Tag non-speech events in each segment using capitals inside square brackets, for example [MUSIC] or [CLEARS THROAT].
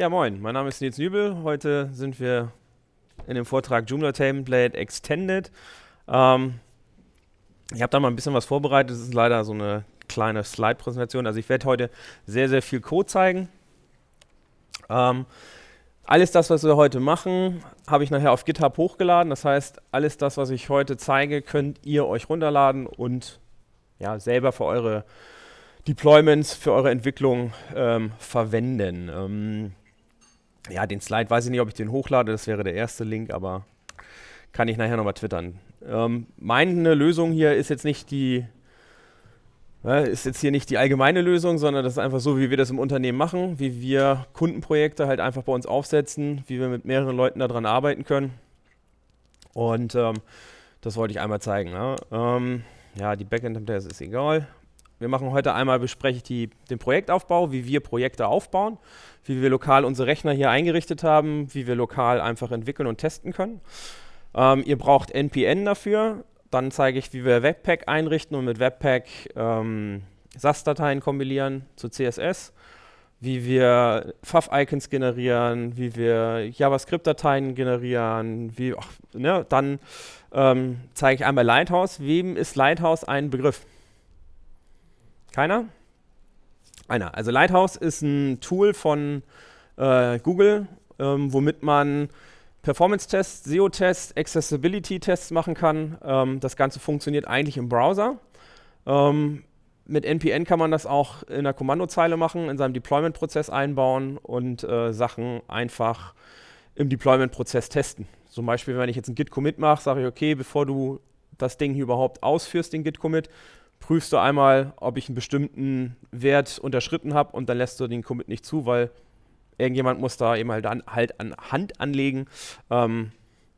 Ja, moin, mein Name ist Nils Nübel. Heute sind wir in dem Vortrag Joomla Template Extended. Ähm, ich habe da mal ein bisschen was vorbereitet. Es ist leider so eine kleine Slide-Präsentation. Also ich werde heute sehr, sehr viel Code zeigen. Ähm, alles das, was wir heute machen, habe ich nachher auf GitHub hochgeladen. Das heißt, alles das, was ich heute zeige, könnt ihr euch runterladen und ja, selber für eure Deployments, für eure Entwicklung ähm, verwenden. Ähm, ja, den Slide weiß ich nicht, ob ich den hochlade. Das wäre der erste Link, aber kann ich nachher nochmal twittern. Ähm, meine Lösung hier ist jetzt nicht die, ne, ist jetzt hier nicht die allgemeine Lösung, sondern das ist einfach so, wie wir das im Unternehmen machen, wie wir Kundenprojekte halt einfach bei uns aufsetzen, wie wir mit mehreren Leuten daran arbeiten können. Und ähm, das wollte ich einmal zeigen. Ne? Ähm, ja, die Backend-Templates ist egal. Wir machen heute einmal, bespreche ich die, den Projektaufbau, wie wir Projekte aufbauen, wie wir lokal unsere Rechner hier eingerichtet haben, wie wir lokal einfach entwickeln und testen können. Ähm, ihr braucht NPN dafür. Dann zeige ich, wie wir Webpack einrichten und mit Webpack ähm, SAS-Dateien kombinieren zu CSS, wie wir Fav-Icons generieren, wie wir JavaScript-Dateien generieren, wie, ach, ne, dann ähm, zeige ich einmal Lighthouse. Wem ist Lighthouse ein Begriff? Keiner? Einer. Also Lighthouse ist ein Tool von äh, Google, ähm, womit man Performance-Tests, SEO-Tests, Accessibility-Tests machen kann. Ähm, das Ganze funktioniert eigentlich im Browser. Ähm, mit NPN kann man das auch in der Kommandozeile machen, in seinem Deployment-Prozess einbauen und äh, Sachen einfach im Deployment-Prozess testen. Zum Beispiel, wenn ich jetzt einen Git-Commit mache, sage ich, okay, bevor du das Ding hier überhaupt ausführst, den Git-Commit, prüfst du einmal, ob ich einen bestimmten Wert unterschritten habe und dann lässt du den Commit nicht zu, weil irgendjemand muss da eben halt, an, halt an Hand anlegen, ähm,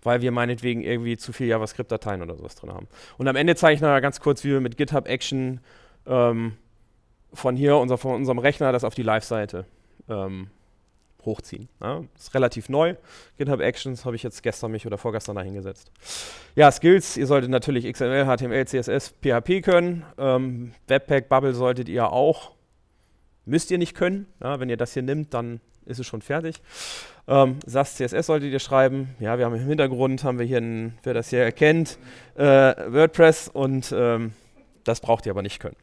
weil wir meinetwegen irgendwie zu viel JavaScript-Dateien oder sowas drin haben. Und am Ende zeige ich nochmal ganz kurz, wie wir mit GitHub Action ähm, von hier, unser, von unserem Rechner, das auf die Live-Seite ähm, hochziehen. Ja, ne? ist relativ neu. GitHub Actions habe ich jetzt gestern mich oder vorgestern dahingesetzt. Ja, Skills, ihr solltet natürlich XML, HTML, CSS, PHP können. Ähm, Webpack, Bubble solltet ihr auch. Müsst ihr nicht können. Ja, ne? wenn ihr das hier nimmt, dann ist es schon fertig. Ähm, SAS CSS solltet ihr schreiben. Ja, wir haben im Hintergrund, haben wir hier, einen, wer das hier erkennt, äh, WordPress und ähm, das braucht ihr aber nicht können.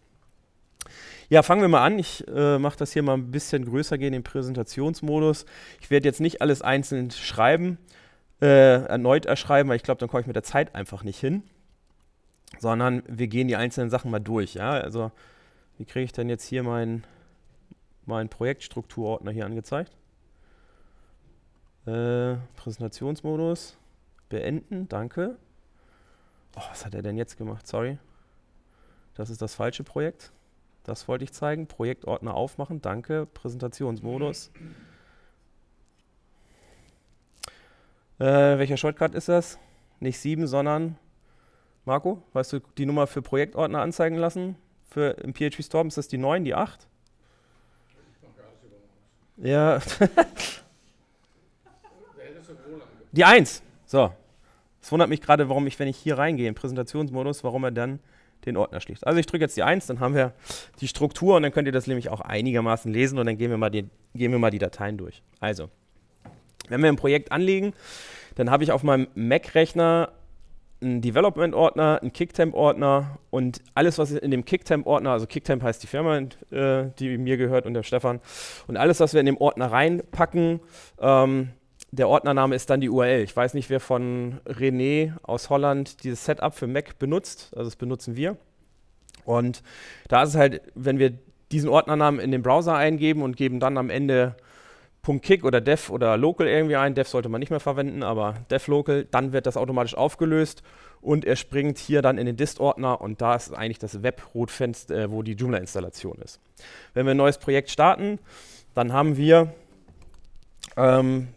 Ja, fangen wir mal an. Ich äh, mache das hier mal ein bisschen größer gehen im Präsentationsmodus. Ich werde jetzt nicht alles einzeln schreiben, äh, erneut erschreiben, weil ich glaube, dann komme ich mit der Zeit einfach nicht hin. Sondern wir gehen die einzelnen Sachen mal durch. Ja? Also, wie kriege ich denn jetzt hier meinen mein Projektstrukturordner hier angezeigt? Äh, Präsentationsmodus. Beenden, danke. Oh, was hat er denn jetzt gemacht? Sorry. Das ist das falsche Projekt. Das wollte ich zeigen. Projektordner aufmachen. Danke. Präsentationsmodus. Äh, welcher Shortcut ist das? Nicht 7, sondern Marco, weißt du die Nummer für Projektordner anzeigen lassen? Für im PHP Storm ist das die 9, die 8? Ja. [LAUGHS] die 1. So. Es wundert mich gerade, warum ich, wenn ich hier reingehe, im Präsentationsmodus, warum er dann den Ordner schließt. Also ich drücke jetzt die 1, dann haben wir die Struktur und dann könnt ihr das nämlich auch einigermaßen lesen und dann gehen wir mal die, gehen wir mal die Dateien durch. Also, wenn wir ein Projekt anlegen, dann habe ich auf meinem Mac-Rechner einen Development-Ordner, einen Kicktemp-Ordner und alles, was in dem Kicktemp-Ordner, also Kicktemp heißt die Firma, äh, die mir gehört und der Stefan, und alles, was wir in dem Ordner reinpacken, ähm, der Ordnername ist dann die URL. Ich weiß nicht, wer von René aus Holland dieses Setup für Mac benutzt. Also das benutzen wir. Und da ist es halt, wenn wir diesen Ordnernamen in den Browser eingeben und geben dann am Ende .kick oder dev oder local irgendwie ein, dev sollte man nicht mehr verwenden, aber dev local, dann wird das automatisch aufgelöst und er springt hier dann in den Dist-Ordner und da ist eigentlich das Web-Rotfenster, äh, wo die Joomla-Installation ist. Wenn wir ein neues Projekt starten, dann haben wir ähm,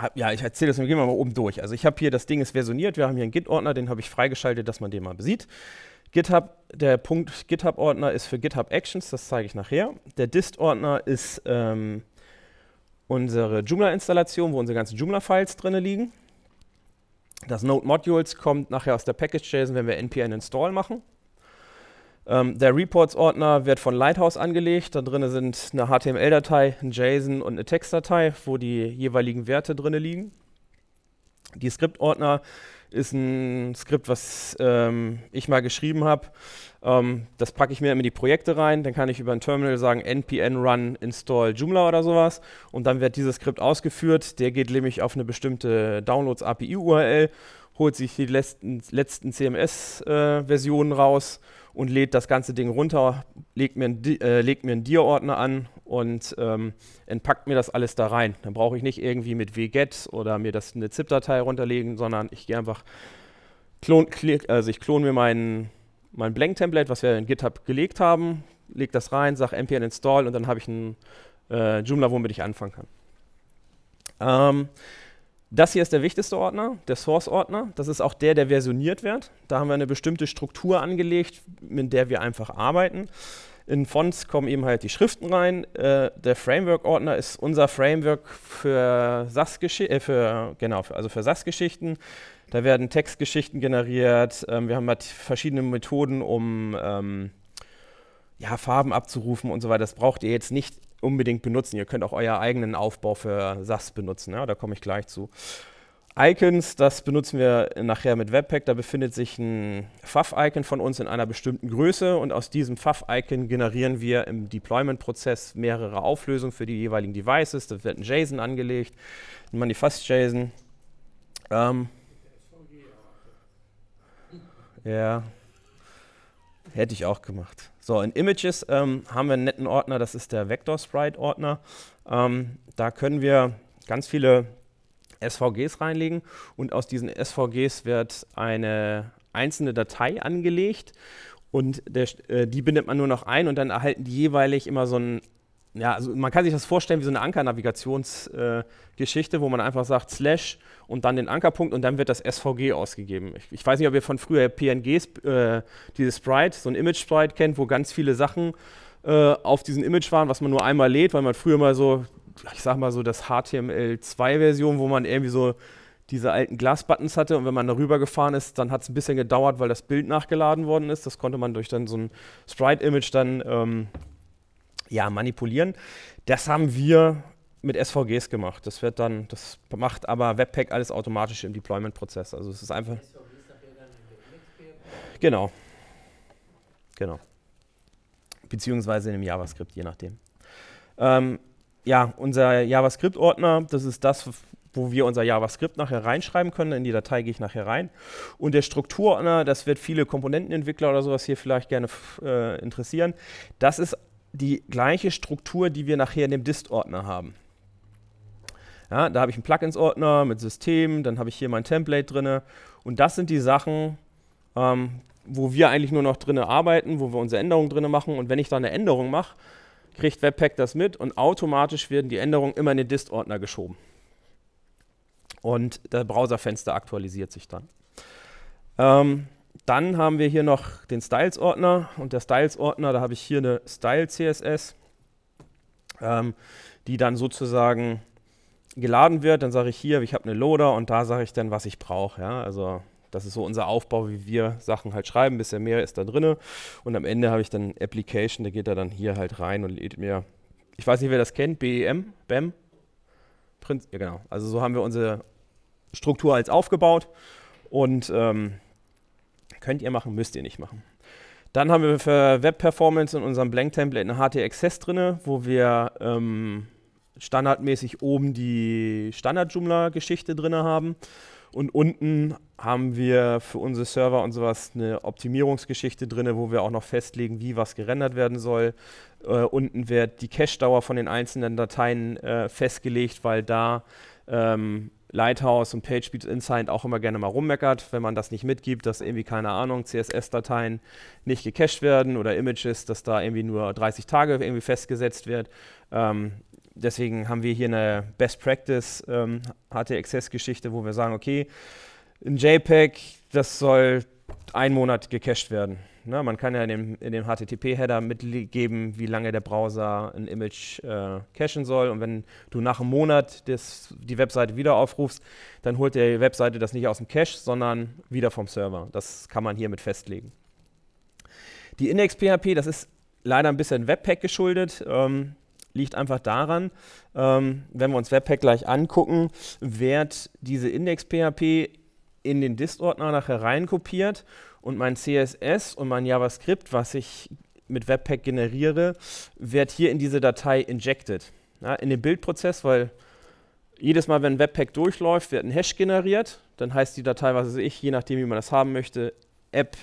hab, ja, ich erzähle das, wir gehen mal oben durch. Also ich habe hier, das Ding ist versioniert, wir haben hier einen Git-Ordner, den habe ich freigeschaltet, dass man den mal besieht. GitHub, der Punkt GitHub-Ordner ist für GitHub Actions, das zeige ich nachher. Der Dist-Ordner ist ähm, unsere Joomla-Installation, wo unsere ganzen Joomla-Files drin liegen. Das Node Modules kommt nachher aus der Package.json, wenn wir npn install machen. Ähm, der Reports-Ordner wird von Lighthouse angelegt. Da drin sind eine HTML-Datei, ein JSON und eine Textdatei, wo die jeweiligen Werte drin liegen. Die Skript-Ordner ist ein Skript, was ähm, ich mal geschrieben habe. Ähm, das packe ich mir in die Projekte rein. Dann kann ich über ein Terminal sagen npn run install Joomla oder sowas. Und dann wird dieses Skript ausgeführt. Der geht nämlich auf eine bestimmte Downloads-API-URL, holt sich die letzten, letzten CMS-Versionen äh, raus und lädt das ganze Ding runter, legt mir einen, äh, legt mir einen Dir-Ordner an und ähm, entpackt mir das alles da rein. Dann brauche ich nicht irgendwie mit wget oder mir das eine ZIP-Datei runterlegen, sondern ich gehe einfach, klon, also ich klone mir meinen mein Blank-Template, was wir in GitHub gelegt haben, lege das rein, sage npm install und dann habe ich ein äh, Joomla, womit ich anfangen kann. Ähm, das hier ist der wichtigste Ordner, der Source-Ordner. Das ist auch der, der versioniert wird. Da haben wir eine bestimmte Struktur angelegt, mit der wir einfach arbeiten. In Fonts kommen eben halt die Schriften rein. Äh, der Framework-Ordner ist unser Framework für SAS-Geschichten, äh, für, genau, für, also für sas Da werden Textgeschichten generiert. Ähm, wir haben halt verschiedene Methoden, um ähm, ja, Farben abzurufen und so weiter. Das braucht ihr jetzt nicht unbedingt benutzen. Ihr könnt auch euer eigenen Aufbau für SAS benutzen, ja? da komme ich gleich zu. Icons, das benutzen wir nachher mit Webpack. Da befindet sich ein pfaff icon von uns in einer bestimmten Größe und aus diesem pfaff icon generieren wir im Deployment-Prozess mehrere Auflösungen für die jeweiligen Devices. Da wird ein JSON angelegt, ein Manifest-JSON. Ähm, ja, hätte ich auch gemacht. So, in Images ähm, haben wir einen netten Ordner, das ist der Vector Sprite Ordner. Ähm, da können wir ganz viele SVGs reinlegen und aus diesen SVGs wird eine einzelne Datei angelegt und der, äh, die bindet man nur noch ein und dann erhalten die jeweilig immer so einen ja, also man kann sich das vorstellen wie so eine Anker-Navigationsgeschichte, äh, wo man einfach sagt Slash und dann den Ankerpunkt und dann wird das SVG ausgegeben. Ich, ich weiß nicht, ob ihr von früher PNGs, äh, dieses Sprite, so ein Image-Sprite kennt, wo ganz viele Sachen äh, auf diesem Image waren, was man nur einmal lädt, weil man früher mal so, ich sag mal so das HTML2-Version, wo man irgendwie so diese alten Glasbuttons hatte und wenn man darüber gefahren ist, dann hat es ein bisschen gedauert, weil das Bild nachgeladen worden ist. Das konnte man durch dann so ein Sprite-Image dann ähm, ja, manipulieren. Das haben wir mit SVGs gemacht. Das wird dann, das macht aber Webpack alles automatisch im Deployment-Prozess. Also es ist einfach. Genau. Genau. Beziehungsweise in dem JavaScript, je nachdem. Ähm, ja, unser JavaScript-Ordner, das ist das, wo wir unser JavaScript nachher reinschreiben können. In die Datei gehe ich nachher rein. Und der Strukturordner, das wird viele Komponentenentwickler oder sowas hier vielleicht gerne äh, interessieren. Das ist die gleiche Struktur, die wir nachher in dem Dist-Ordner haben. Ja, da habe ich einen Plugins-Ordner mit System, dann habe ich hier mein Template drin. Und das sind die Sachen, ähm, wo wir eigentlich nur noch drin arbeiten, wo wir unsere Änderungen drin machen. Und wenn ich da eine Änderung mache, kriegt Webpack das mit und automatisch werden die Änderungen immer in den Dist-Ordner geschoben. Und das Browserfenster aktualisiert sich dann. Ähm, dann haben wir hier noch den Styles-Ordner und der Styles-Ordner, da habe ich hier eine Style-CSS, ähm, die dann sozusagen geladen wird. Dann sage ich hier, ich habe eine Loader und da sage ich dann, was ich brauche. Ja? Also das ist so unser Aufbau, wie wir Sachen halt schreiben. Ein bisschen mehr ist da drin. Und am Ende habe ich dann Application, da geht er dann hier halt rein und lädt mir, ich weiß nicht, wer das kennt, BEM, BEM. Prinz, ja, genau. Also so haben wir unsere Struktur als aufgebaut. Und ähm, Könnt ihr machen, müsst ihr nicht machen. Dann haben wir für Web Performance in unserem Blank Template eine HT Access drin, wo wir ähm, standardmäßig oben die Standard-Joomla-Geschichte drin haben. Und unten haben wir für unsere Server und sowas eine Optimierungsgeschichte drin, wo wir auch noch festlegen, wie was gerendert werden soll. Äh, unten wird die Cache-Dauer von den einzelnen Dateien äh, festgelegt, weil da ähm, Lighthouse und PageSpeed Insight auch immer gerne mal rummeckert, wenn man das nicht mitgibt, dass irgendwie, keine Ahnung, CSS-Dateien nicht gecached werden oder Images, dass da irgendwie nur 30 Tage irgendwie festgesetzt wird. Ähm, deswegen haben wir hier eine Best Practice ähm, HT-Access-Geschichte, wo wir sagen, okay, ein JPEG, das soll einen Monat gecached werden. Na, ne, man kann ja in dem, dem HTTP-Header mitgeben, wie lange der Browser ein Image äh, cachen soll. Und wenn du nach einem Monat des, die Webseite wieder aufrufst, dann holt die Webseite das nicht aus dem Cache, sondern wieder vom Server. Das kann man hiermit festlegen. Die Index.php, das ist leider ein bisschen Webpack geschuldet. Ähm, liegt einfach daran, ähm, wenn wir uns Webpack gleich angucken, wird diese Index.php in den Dist-Ordner nachher reinkopiert und mein CSS und mein JavaScript, was ich mit Webpack generiere, wird hier in diese Datei injected. Ja, in den Bildprozess, weil jedes Mal, wenn Webpack durchläuft, wird ein Hash generiert. Dann heißt die Datei, was weiß ich, je nachdem, wie man das haben möchte, App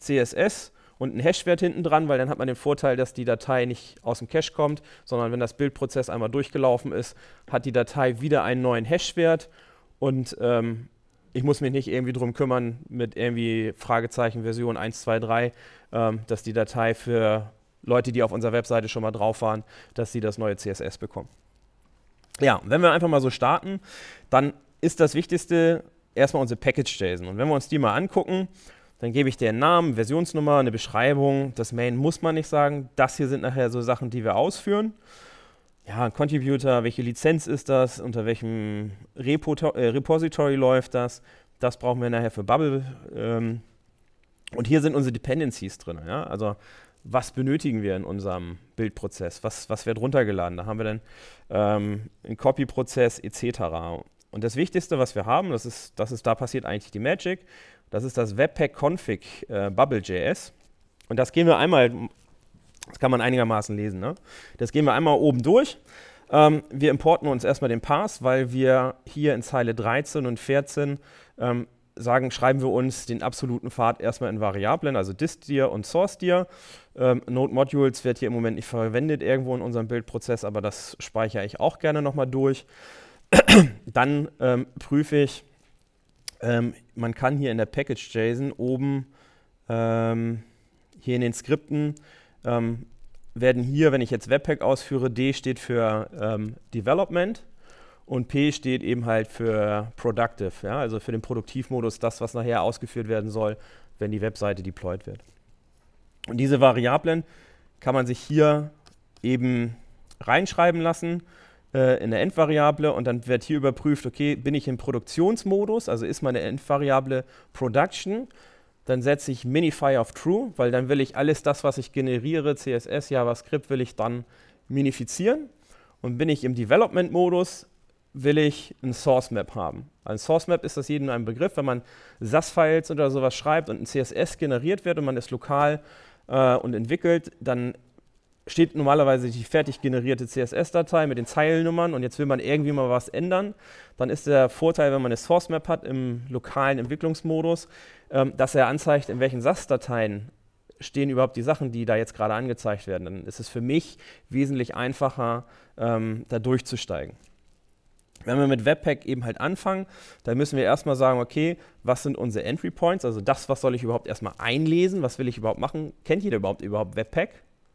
CSS und ein Hashwert hinten dran, weil dann hat man den Vorteil, dass die Datei nicht aus dem Cache kommt, sondern wenn das Bildprozess einmal durchgelaufen ist, hat die Datei wieder einen neuen Hashwert und ähm, ich muss mich nicht irgendwie drum kümmern mit irgendwie Fragezeichen Version 1, 2, 3, ähm, dass die Datei für Leute, die auf unserer Webseite schon mal drauf waren, dass sie das neue CSS bekommen. Ja, wenn wir einfach mal so starten, dann ist das Wichtigste erstmal unsere Package-JSON. Und wenn wir uns die mal angucken, dann gebe ich dir einen Namen, Versionsnummer, eine Beschreibung. Das Main muss man nicht sagen. Das hier sind nachher so Sachen, die wir ausführen ja, Contributor, welche Lizenz ist das, unter welchem Repo äh, Repository läuft das, das brauchen wir nachher für Bubble. Ähm, und hier sind unsere Dependencies drin. Ja? Also was benötigen wir in unserem Bildprozess? Was, was wird runtergeladen? Da haben wir dann ähm, einen Copy-Prozess etc. Und das Wichtigste, was wir haben, das ist, das ist, da passiert eigentlich die Magic, das ist das Webpack Config äh, Bubble.js. Und das gehen wir einmal das kann man einigermaßen lesen. Ne? Das gehen wir einmal oben durch. Ähm, wir importen uns erstmal den Pass, weil wir hier in Zeile 13 und 14 ähm, sagen, schreiben wir uns den absoluten Pfad erstmal in Variablen, also distdir und sourcedir. Ähm, Node Modules wird hier im Moment nicht verwendet irgendwo in unserem Bildprozess, aber das speichere ich auch gerne nochmal durch. [CLEARS THROAT] Dann ähm, prüfe ich, ähm, man kann hier in der Package.json oben ähm, hier in den Skripten ähm, werden hier, wenn ich jetzt Webpack ausführe, D steht für ähm, Development und P steht eben halt für Productive, ja? also für den Produktivmodus, das, was nachher ausgeführt werden soll, wenn die Webseite deployed wird. Und diese Variablen kann man sich hier eben reinschreiben lassen äh, in der Endvariable und dann wird hier überprüft, okay, bin ich im Produktionsmodus, also ist meine Endvariable Production dann setze ich Minify auf True, weil dann will ich alles das, was ich generiere, CSS, JavaScript, will ich dann minifizieren. Und bin ich im Development-Modus, will ich ein Source Map haben. Ein Source Map ist das jedem ein Begriff, wenn man SAS-Files oder sowas schreibt und ein CSS generiert wird und man es lokal äh, und entwickelt, dann steht normalerweise die fertig generierte CSS-Datei mit den Zeilennummern und jetzt will man irgendwie mal was ändern, dann ist der Vorteil, wenn man eine Source Map hat im lokalen Entwicklungsmodus, ähm, dass er anzeigt, in welchen SAS-Dateien stehen überhaupt die Sachen, die da jetzt gerade angezeigt werden. Dann ist es für mich wesentlich einfacher, ähm, da durchzusteigen. Wenn wir mit Webpack eben halt anfangen, dann müssen wir erstmal sagen, okay, was sind unsere Entry Points? Also das, was soll ich überhaupt erstmal einlesen? Was will ich überhaupt machen? Kennt jeder überhaupt überhaupt Webpack?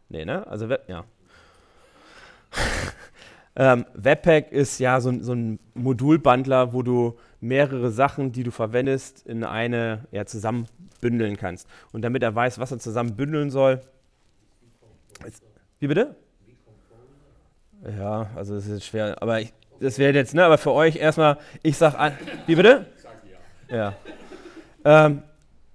Nee, ne? Also, Web, ja. [LAUGHS] ähm, Webpack ist ja so, so ein Modulbundler, wo du mehrere Sachen, die du verwendest, in eine ja, zusammenbündeln kannst. Und damit er weiß, was er zusammenbündeln soll. Ist, wie bitte? Ja, also es ist schwer, aber ich, das wäre jetzt, ne, aber für euch erstmal, ich sag an, wie bitte? Ich Sag ja. ja. Ähm,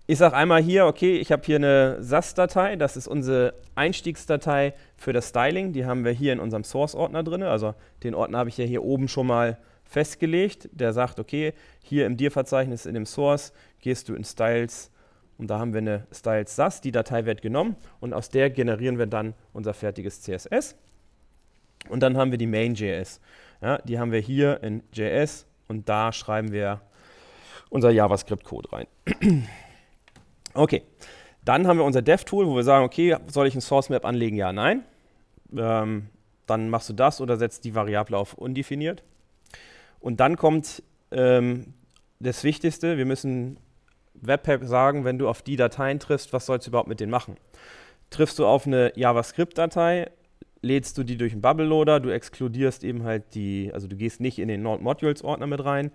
ich sage einmal hier, okay, ich habe hier eine SAS-Datei, das ist unsere Einstiegsdatei für das Styling. Die haben wir hier in unserem Source-Ordner drin. Also den Ordner habe ich ja hier oben schon mal festgelegt. Der sagt, okay, hier im Dir-Verzeichnis in dem Source gehst du in Styles und da haben wir eine Styles SAS, die Datei wird genommen und aus der generieren wir dann unser fertiges CSS. Und dann haben wir die Main.js. Ja, die haben wir hier in JS und da schreiben wir unser JavaScript-Code rein. [CLEARS THROAT] Okay, dann haben wir unser Dev-Tool, wo wir sagen, okay, soll ich ein Source Map anlegen? Ja, nein. Ähm, dann machst du das oder setzt die Variable auf undefiniert. Und dann kommt ähm, das Wichtigste, wir müssen Webpack sagen, wenn du auf die Dateien triffst, was sollst du überhaupt mit denen machen? Triffst du auf eine JavaScript-Datei, lädst du die durch einen Bubble Loader, du exkludierst eben halt die, also du gehst nicht in den Node Modules Ordner mit rein.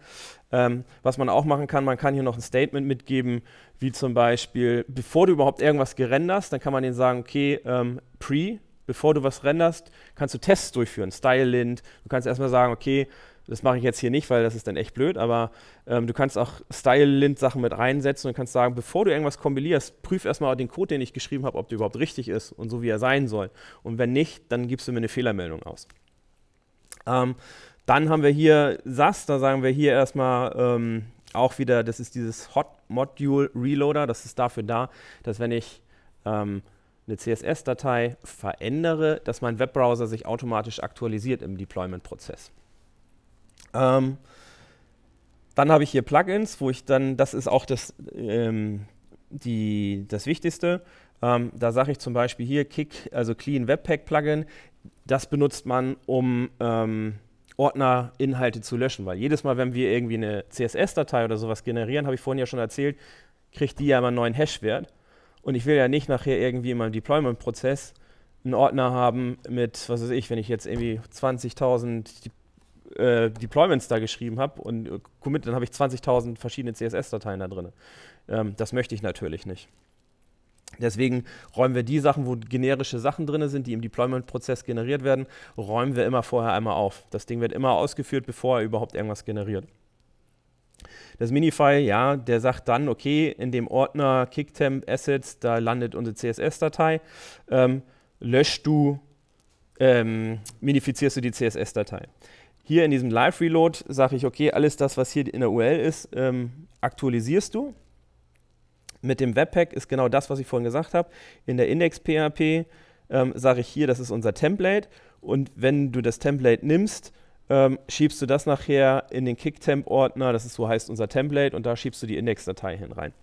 Ähm, was man auch machen kann, man kann hier noch ein Statement mitgeben, wie zum Beispiel, bevor du überhaupt irgendwas gerenderst, dann kann man denen sagen, okay, ähm, pre, bevor du was renderst, kannst du Tests durchführen, Style Lint, Du kannst erstmal sagen, okay, das mache ich jetzt hier nicht, weil das ist dann echt blöd, aber ähm, du kannst auch Style-Lint-Sachen mit reinsetzen und kannst sagen, bevor du irgendwas kombinierst, prüf erstmal den Code, den ich geschrieben habe, ob der überhaupt richtig ist und so wie er sein soll. Und wenn nicht, dann gibst du mir eine Fehlermeldung aus. Ähm, dann haben wir hier SAS, da sagen wir hier erstmal ähm, auch wieder, das ist dieses Hot Module Reloader, das ist dafür da, dass wenn ich ähm, eine CSS-Datei verändere, dass mein Webbrowser sich automatisch aktualisiert im Deployment-Prozess. Ähm, dann habe ich hier Plugins, wo ich dann, das ist auch das, ähm, die, das Wichtigste. Ähm, da sage ich zum Beispiel hier Kick, also Clean Webpack Plugin. Das benutzt man, um ähm, Ordnerinhalte zu löschen, weil jedes Mal, wenn wir irgendwie eine CSS-Datei oder sowas generieren, habe ich vorhin ja schon erzählt, kriegt die ja immer einen neuen Hash-Wert. Und ich will ja nicht nachher irgendwie in meinem Deployment-Prozess einen Ordner haben mit, was weiß ich, wenn ich jetzt irgendwie 20.000 äh, Deployments da geschrieben habe und äh, commit, dann habe ich 20.000 verschiedene CSS-Dateien da drin. Ähm, das möchte ich natürlich nicht. Deswegen räumen wir die Sachen, wo generische Sachen drin sind, die im Deployment-Prozess generiert werden, räumen wir immer vorher einmal auf. Das Ding wird immer ausgeführt, bevor er überhaupt irgendwas generiert. Das Minify, ja, der sagt dann, okay, in dem Ordner Kicktemp Assets, da landet unsere CSS-Datei. Ähm, löscht du, ähm, minifizierst du die CSS-Datei. Hier in diesem Live-Reload sage ich, okay, alles das, was hier in der URL ist, ähm, aktualisierst du. Mit dem Webpack ist genau das, was ich vorhin gesagt habe. In der Index-PHP ähm, sage ich hier, das ist unser Template. Und wenn du das Template nimmst, ähm, schiebst du das nachher in den Kicktemp-Ordner, das ist so heißt unser Template, und da schiebst du die Index-Datei hin rein.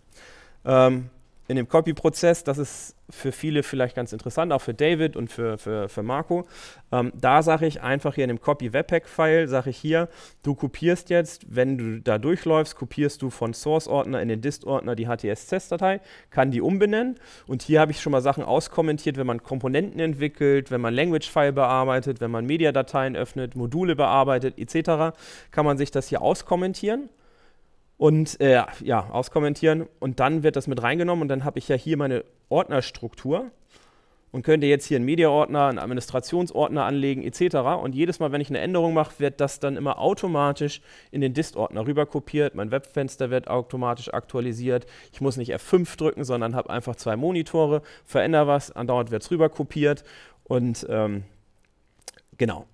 Ähm, in dem Copy-Prozess, das ist für viele vielleicht ganz interessant, auch für David und für, für, für Marco. Ähm, da sage ich einfach hier in dem Copy-Webpack-File, sage ich hier, du kopierst jetzt, wenn du da durchläufst, kopierst du von Source-Ordner in den Dist-Ordner die hts test datei kann die umbenennen. Und hier habe ich schon mal Sachen auskommentiert, wenn man Komponenten entwickelt, wenn man Language-File bearbeitet, wenn man Mediadateien öffnet, Module bearbeitet etc., kann man sich das hier auskommentieren und äh, ja, auskommentieren. Und dann wird das mit reingenommen und dann habe ich ja hier meine Ordnerstruktur und könnte jetzt hier einen Media-Ordner, einen Administrationsordner anlegen etc. Und jedes Mal, wenn ich eine Änderung mache, wird das dann immer automatisch in den Dist-Ordner rüberkopiert. Mein Webfenster wird automatisch aktualisiert. Ich muss nicht F5 drücken, sondern habe einfach zwei Monitore, verändere was, andauernd wird es rüberkopiert und ähm, genau.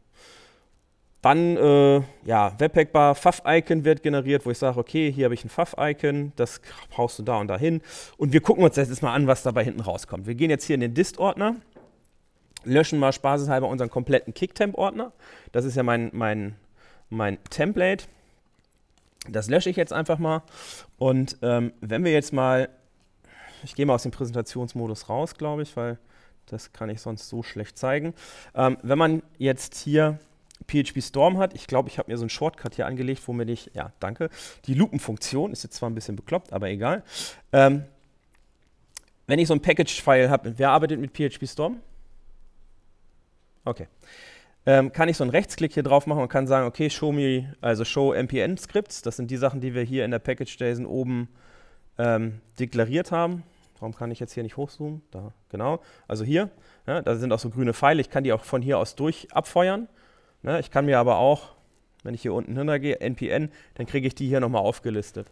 Dann, äh, ja, Webpack-Bar, Fav-Icon wird generiert, wo ich sage, okay, hier habe ich ein pfaff icon das brauchst du da und dahin. Und wir gucken uns das jetzt mal an, was dabei hinten rauskommt. Wir gehen jetzt hier in den Dist-Ordner, löschen mal spaßeshalber unseren kompletten Kicktemp-Ordner. Das ist ja mein, mein, mein Template. Das lösche ich jetzt einfach mal. Und ähm, wenn wir jetzt mal, ich gehe mal aus dem Präsentationsmodus raus, glaube ich, weil das kann ich sonst so schlecht zeigen. Ähm, wenn man jetzt hier PHP Storm hat. Ich glaube, ich habe mir so einen Shortcut hier angelegt, womit ich, ja, danke, die Lupenfunktion, ist jetzt zwar ein bisschen bekloppt, aber egal. Ähm, wenn ich so ein Package-File habe, wer arbeitet mit PHP Storm? Okay. Ähm, kann ich so einen Rechtsklick hier drauf machen und kann sagen, okay, show me, also show mpn scripts das sind die Sachen, die wir hier in der Package-JSON oben ähm, deklariert haben. Warum kann ich jetzt hier nicht hochzoomen? Da, genau. Also hier, ja, ne, da sind auch so grüne Pfeile. Ich kann die auch von hier aus durch abfeuern. Ne, ich kann mir aber auch, wenn ich hier unten hintergehe, NPN, dann kriege ich die hier nochmal aufgelistet.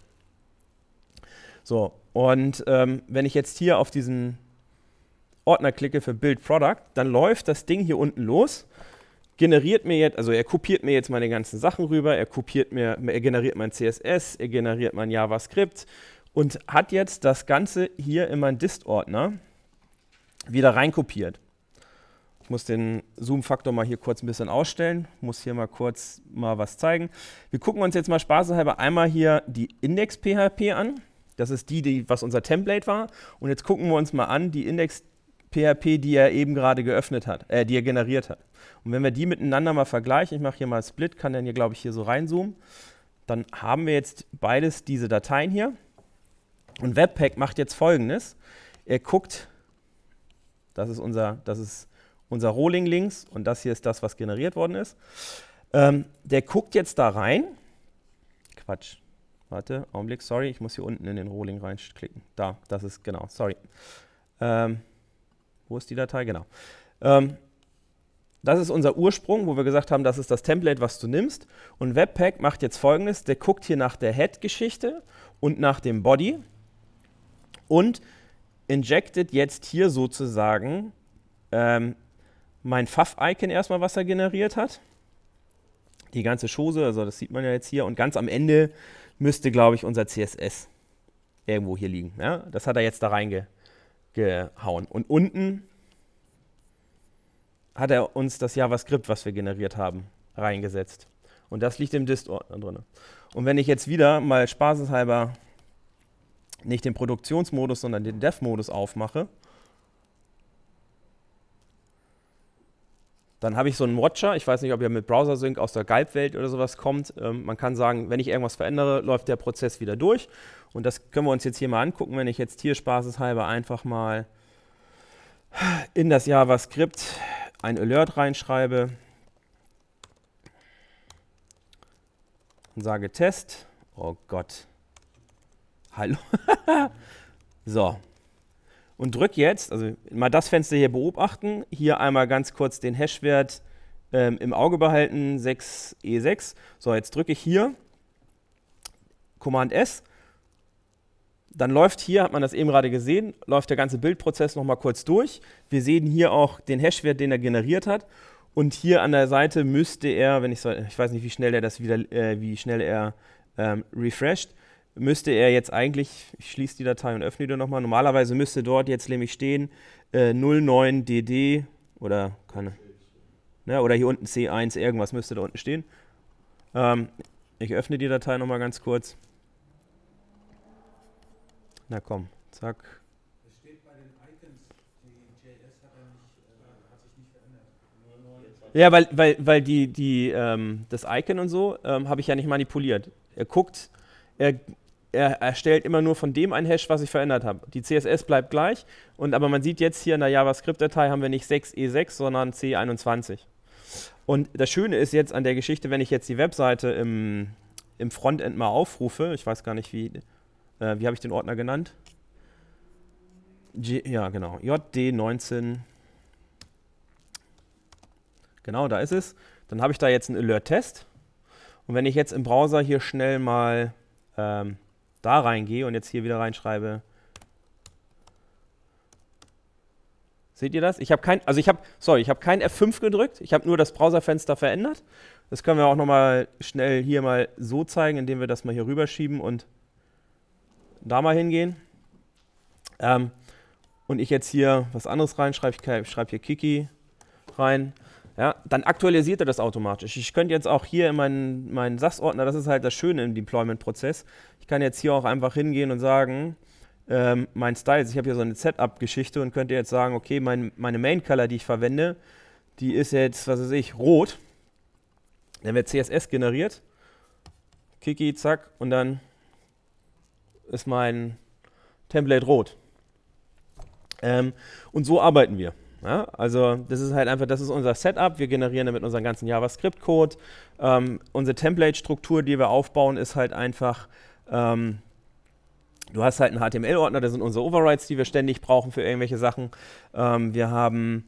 So, und ähm, wenn ich jetzt hier auf diesen Ordner klicke für Build Product, dann läuft das Ding hier unten los, generiert mir jetzt, also er kopiert mir jetzt meine ganzen Sachen rüber, er kopiert mir, er generiert mein CSS, er generiert mein JavaScript und hat jetzt das Ganze hier in meinen Dist-Ordner wieder reinkopiert muss den Zoom-Faktor mal hier kurz ein bisschen ausstellen, muss hier mal kurz mal was zeigen. Wir gucken uns jetzt mal spaßeshalber einmal hier die Index-PHP an. Das ist die, die, was unser Template war. Und jetzt gucken wir uns mal an, die Index-PHP, die er eben gerade geöffnet hat, äh, die er generiert hat. Und wenn wir die miteinander mal vergleichen, ich mache hier mal Split, kann dann hier, glaube ich, hier so reinzoomen, dann haben wir jetzt beides diese Dateien hier. Und Webpack macht jetzt folgendes. Er guckt, das ist unser, das ist unser Rohling links und das hier ist das, was generiert worden ist. Ähm, der guckt jetzt da rein. Quatsch. Warte, Augenblick, sorry, ich muss hier unten in den Rohling reinklicken. Da, das ist genau, sorry. Ähm, wo ist die Datei? Genau. Ähm, das ist unser Ursprung, wo wir gesagt haben, das ist das Template, was du nimmst. Und Webpack macht jetzt folgendes: der guckt hier nach der Head-Geschichte und nach dem Body und injectet jetzt hier sozusagen ähm, mein Pfaff-Icon erstmal, was er generiert hat. Die ganze Chose, also das sieht man ja jetzt hier. Und ganz am Ende müsste, glaube ich, unser CSS irgendwo hier liegen. Ja? Das hat er jetzt da reingehauen. Und unten hat er uns das JavaScript, was wir generiert haben, reingesetzt. Und das liegt im Dist-Ordner oh, drin. Und wenn ich jetzt wieder mal spaßeshalber nicht den Produktionsmodus, sondern den Dev-Modus aufmache Dann habe ich so einen Watcher, ich weiß nicht, ob ihr mit Browser Sync aus der Galb-Welt oder sowas kommt. Ähm, man kann sagen, wenn ich irgendwas verändere, läuft der Prozess wieder durch. Und das können wir uns jetzt hier mal angucken, wenn ich jetzt hier spaßeshalber einfach mal in das JavaScript ein Alert reinschreibe und sage Test. Oh Gott. Hallo. [LAUGHS] so, und drücke jetzt, also mal das Fenster hier beobachten, hier einmal ganz kurz den Hashwert ähm, im Auge behalten, 6e6. E so, jetzt drücke ich hier Command S. Dann läuft hier, hat man das eben gerade gesehen, läuft der ganze Bildprozess nochmal kurz durch. Wir sehen hier auch den Hashwert, den er generiert hat. Und hier an der Seite müsste er, wenn ich, so, ich weiß nicht, wie schnell er das wieder, äh, wie schnell er ähm, refresht, müsste er jetzt eigentlich, ich schließe die Datei und öffne die nochmal, normalerweise müsste dort jetzt nämlich stehen äh, 09DD oder keine, ne, oder hier unten C1 irgendwas müsste da unten stehen. Ähm, ich öffne die Datei nochmal ganz kurz. Na komm, zack. Es steht bei den Icons, die JS äh, hat, sich nicht verändert. Ja, weil, weil, weil die, die, ähm, das Icon und so ähm, habe ich ja nicht manipuliert. Er guckt, er, er erstellt immer nur von dem ein Hash, was ich verändert habe. Die CSS bleibt gleich, und, aber man sieht jetzt hier in der JavaScript-Datei haben wir nicht 6e6, e sondern c21. Und das Schöne ist jetzt an der Geschichte, wenn ich jetzt die Webseite im, im Frontend mal aufrufe, ich weiß gar nicht, wie, äh, wie habe ich den Ordner genannt? G ja, genau, JD19. Genau, da ist es. Dann habe ich da jetzt einen Alert-Test. Und wenn ich jetzt im Browser hier schnell mal ähm, da reingehe und jetzt hier wieder reinschreibe. Seht ihr das? Ich habe kein, also ich habe, sorry, ich habe kein F5 gedrückt. Ich habe nur das Browserfenster verändert. Das können wir auch nochmal schnell hier mal so zeigen, indem wir das mal hier rüberschieben und da mal hingehen. Ähm, und ich jetzt hier was anderes reinschreibe. Ich schreibe hier Kiki rein ja, dann aktualisiert er das automatisch. Ich könnte jetzt auch hier in meinen, meinen SAS-Ordner, das ist halt das Schöne im Deployment-Prozess, ich kann jetzt hier auch einfach hingehen und sagen, ähm, mein Styles, ich habe hier so eine Setup-Geschichte und könnte jetzt sagen, okay, mein, meine Main-Color, die ich verwende, die ist jetzt, was weiß ich, rot. Dann wird CSS generiert, Kiki, zack, und dann ist mein Template rot. Ähm, und so arbeiten wir. Ja, also das ist halt einfach, das ist unser Setup. Wir generieren damit unseren ganzen JavaScript-Code. Ähm, unsere Template-Struktur, die wir aufbauen, ist halt einfach, ähm, du hast halt einen HTML-Ordner, das sind unsere Overrides, die wir ständig brauchen für irgendwelche Sachen. Ähm, wir haben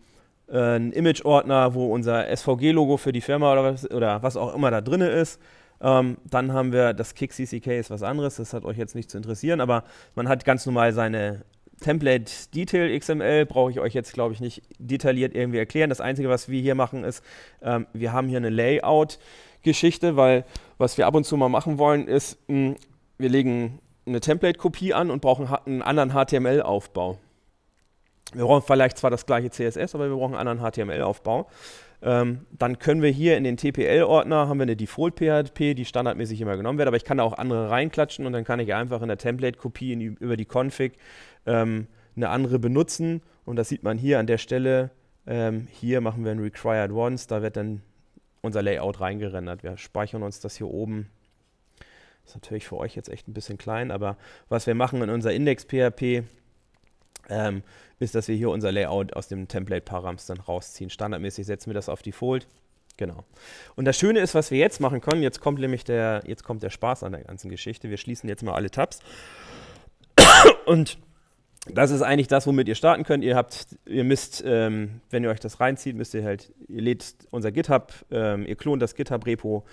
äh, einen Image-Ordner, wo unser SVG-Logo für die Firma oder was, oder was auch immer da drin ist. Ähm, dann haben wir das Kick CCK ist was anderes, das hat euch jetzt nicht zu interessieren, aber man hat ganz normal seine Template Detail XML brauche ich euch jetzt, glaube ich, nicht detailliert irgendwie erklären. Das Einzige, was wir hier machen, ist, ähm, wir haben hier eine Layout-Geschichte, weil was wir ab und zu mal machen wollen, ist, mh, hm, wir legen eine Template-Kopie an und brauchen einen anderen HTML-Aufbau. Wir brauchen vielleicht zwar das gleiche CSS, aber wir brauchen einen anderen HTML-Aufbau. Ähm, dann können wir hier in den TPL-Ordner, haben wir eine Default-PHP, die standardmäßig immer genommen wird, aber ich kann da auch andere reinklatschen und dann kann ich einfach in der Template-Kopie über die Config ähm, eine andere benutzen. Und das sieht man hier an der Stelle. Ähm, hier machen wir ein Required Once, da wird dann unser Layout reingerendert. Wir speichern uns das hier oben. Das ist natürlich für euch jetzt echt ein bisschen klein, aber was wir machen in unser Index-PHP, ähm, ist, dass wir hier unser Layout aus dem Template-Params dann rausziehen. Standardmäßig setzen wir das auf Default. Genau. Und das Schöne ist, was wir jetzt machen können, jetzt kommt nämlich der, jetzt kommt der Spaß an der ganzen Geschichte. Wir schließen jetzt mal alle Tabs. [COUGHS] Und das ist eigentlich das, womit ihr starten könnt. Ihr habt, ihr müsst, ähm, wenn ihr euch das reinzieht, müsst ihr halt, ihr lädt unser GitHub, ähm, ihr klont das GitHub-Repo,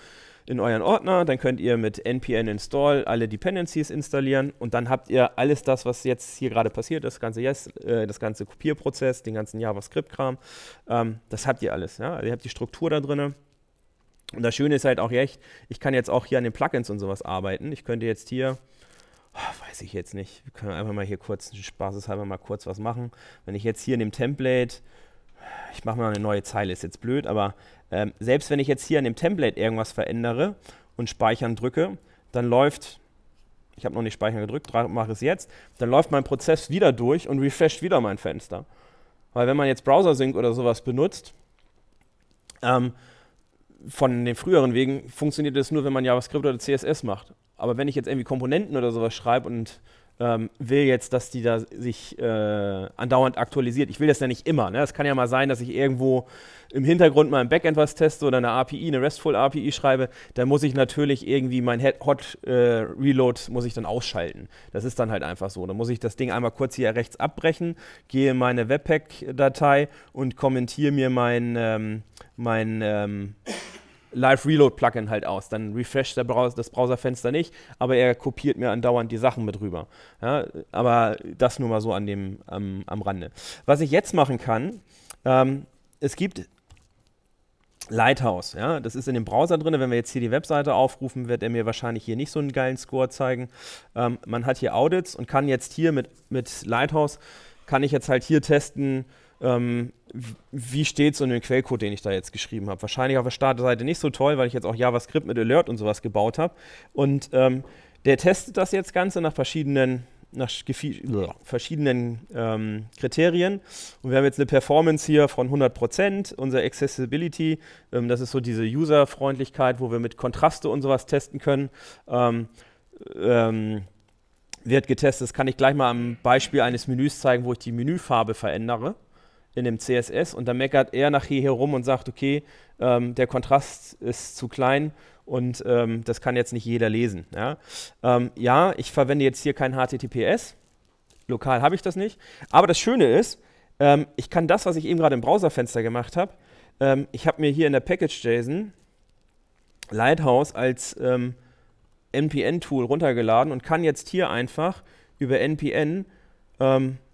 in euren Ordner. Dann könnt ihr mit npn install alle Dependencies installieren und dann habt ihr alles das, was jetzt hier gerade passiert das ganze, yes, äh, das ganze Kopierprozess, den ganzen JavaScript-Kram. Ähm, das habt ihr alles. Ja? Also ihr habt die Struktur da drin. Und das Schöne ist halt auch echt, ich kann jetzt auch hier an den Plugins und sowas arbeiten. Ich könnte jetzt hier, oh, weiß ich jetzt nicht, wir können einfach mal hier kurz, spaßeshalber mal kurz was machen. Wenn ich jetzt hier in dem Template ich mache mal eine neue Zeile, ist jetzt blöd, aber ähm, selbst wenn ich jetzt hier an dem Template irgendwas verändere und Speichern drücke, dann läuft, ich habe noch nicht Speichern gedrückt, mache es jetzt, dann läuft mein Prozess wieder durch und refresht wieder mein Fenster. Weil wenn man jetzt Browser-Sync oder sowas benutzt, ähm, von den früheren Wegen funktioniert das nur, wenn man JavaScript oder CSS macht. Aber wenn ich jetzt irgendwie Komponenten oder sowas schreibe und ähm, will jetzt, dass die da sich äh, andauernd aktualisiert. Ich will das ja nicht immer. Ne? Es kann ja mal sein, dass ich irgendwo im Hintergrund mal im Backend was teste oder eine API, eine RESTful API schreibe. Dann muss ich natürlich irgendwie mein Hot äh, Reload muss ich dann ausschalten. Das ist dann halt einfach so. Dann muss ich das Ding einmal kurz hier rechts abbrechen, gehe in meine Webpack-Datei und kommentiere mir mein, ähm, mein ähm, Live Reload Plugin halt aus. Dann refresht der Browser, das Browserfenster nicht, aber er kopiert mir andauernd die Sachen mit rüber. Ja, aber das nur mal so an dem, ähm, am Rande. Was ich jetzt machen kann, ähm, es gibt Lighthouse, ja, das ist in dem Browser drin. Wenn wir jetzt hier die Webseite aufrufen, wird er mir wahrscheinlich hier nicht so einen geilen Score zeigen. Ähm, man hat hier Audits und kann jetzt hier mit, mit Lighthouse, kann ich jetzt halt hier testen, ähm, wie steht es um den Quellcode, den ich da jetzt geschrieben habe. Wahrscheinlich auf der Startseite nicht so toll, weil ich jetzt auch JavaScript mit Alert und sowas gebaut habe. Und ähm, der testet das jetzt Ganze nach verschiedenen nach verschiedenen ähm, Kriterien. Und wir haben jetzt eine Performance hier von 100 Prozent. Unsere Accessibility, ähm, das ist so diese Userfreundlichkeit, wo wir mit Kontraste und sowas testen können. Ähm, ähm wird getestet. Das kann ich gleich mal am Beispiel eines Menüs zeigen, wo ich die Menüfarbe verändere in dem CSS und da meckert er nachher herum und sagt, okay, ähm, der Kontrast ist zu klein und ähm, das kann jetzt nicht jeder lesen. Ja? Ähm, ja, ich verwende jetzt hier kein HTTPS, lokal habe ich das nicht, aber das Schöne ist, ähm, ich kann das, was ich eben gerade im Browserfenster gemacht habe, ähm, ich habe mir hier in der Package.json Lighthouse als ähm, NPN-Tool runtergeladen und kann jetzt hier einfach über NPN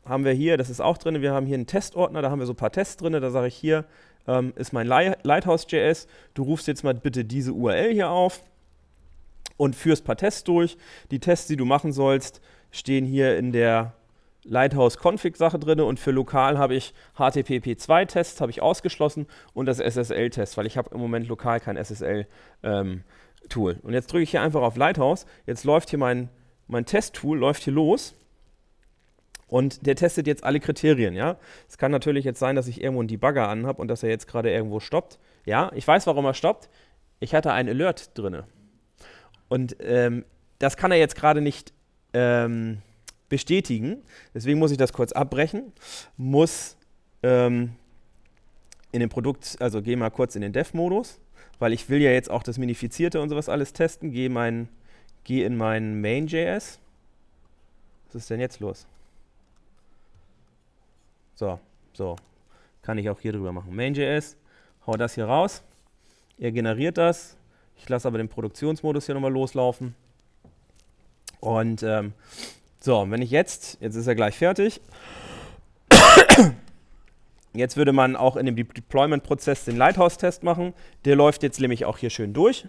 haben wir hier, das ist auch drin, wir haben hier einen Testordner, da haben wir so ein paar Tests drin, da sage ich hier, ähm, ist mein Lighthouse.js, du rufst jetzt mal bitte diese URL hier auf und führst ein paar Tests durch. Die Tests, die du machen sollst, stehen hier in der Lighthouse-Config-Sache drin und für lokal habe ich HTTP2-Tests habe ich ausgeschlossen und das SSL-Test, weil ich habe im Moment lokal kein SSL-Tool. Ähm, und jetzt drücke ich hier einfach auf Lighthouse, jetzt läuft hier mein, mein Test-Tool, läuft hier los und der testet jetzt alle Kriterien, ja. Es kann natürlich jetzt sein, dass ich irgendwo einen Debugger anhabe und dass er jetzt gerade irgendwo stoppt. Ja, ich weiß, warum er stoppt. Ich hatte einen Alert drin. Und ähm, das kann er jetzt gerade nicht ähm, bestätigen. Deswegen muss ich das kurz abbrechen, muss ähm, in den Produkt, also gehe mal kurz in den Dev-Modus, weil ich will ja jetzt auch das Minifizierte und sowas alles testen. Gehe geh in meinen Main.js. Was ist denn jetzt los? So, so. Kann ich auch hier drüber machen. Main.js, hau das hier raus. Er generiert das. Ich lasse aber den Produktionsmodus hier nochmal loslaufen. Und ähm, so, wenn ich jetzt, jetzt ist er gleich fertig. Jetzt würde man auch in dem Deployment-Prozess den Lighthouse-Test machen. Der läuft jetzt nämlich auch hier schön durch.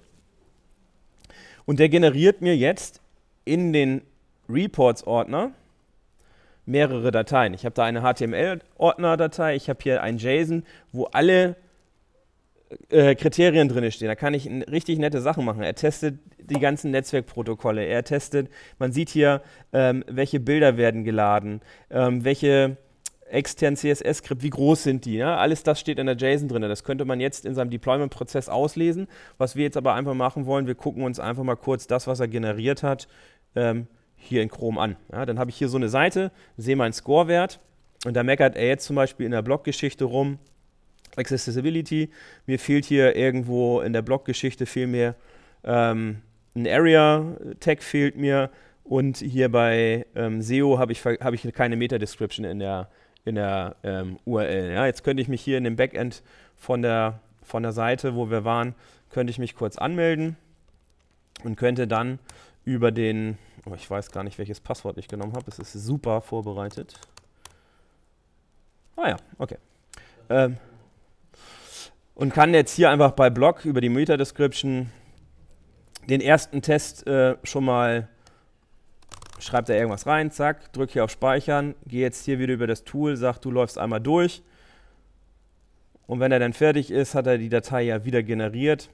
Und der generiert mir jetzt in den Reports-Ordner mehrere Dateien. Ich habe da eine HTML-Ordner-Datei, ich habe hier ein JSON, wo alle äh, Kriterien drin stehen. Da kann ich richtig nette Sachen machen. Er testet die ganzen Netzwerkprotokolle. Er testet, man sieht hier, ähm, welche Bilder werden geladen, ähm, welche externen CSS-Skript, wie groß sind die? Ne? Alles das steht in der JSON drin. Das könnte man jetzt in seinem Deployment-Prozess auslesen. Was wir jetzt aber einfach machen wollen, wir gucken uns einfach mal kurz das, was er generiert hat, ähm, hier in Chrome an. Ja, dann habe ich hier so eine Seite, sehe meinen Scorewert und da meckert er jetzt zum Beispiel in der blog rum, Accessibility, mir fehlt hier irgendwo in der blog viel mehr. ähm, ein Area-Tag fehlt mir und hier bei ähm, SEO habe ich, hab ich keine Meta-Description in der, in der ähm, URL. Ja, jetzt könnte ich mich hier in dem Backend von der, von der Seite, wo wir waren, könnte ich mich kurz anmelden und könnte dann über den, oh, ich weiß gar nicht, welches Passwort ich genommen habe, es ist super vorbereitet. Ah ja, okay. Ähm, und kann jetzt hier einfach bei Blog über die Meta-Description den ersten Test äh, schon mal, schreibt er irgendwas rein, zack, drück hier auf Speichern, gehe jetzt hier wieder über das Tool, sag, du läufst einmal durch. Und wenn er dann fertig ist, hat er die Datei ja wieder generiert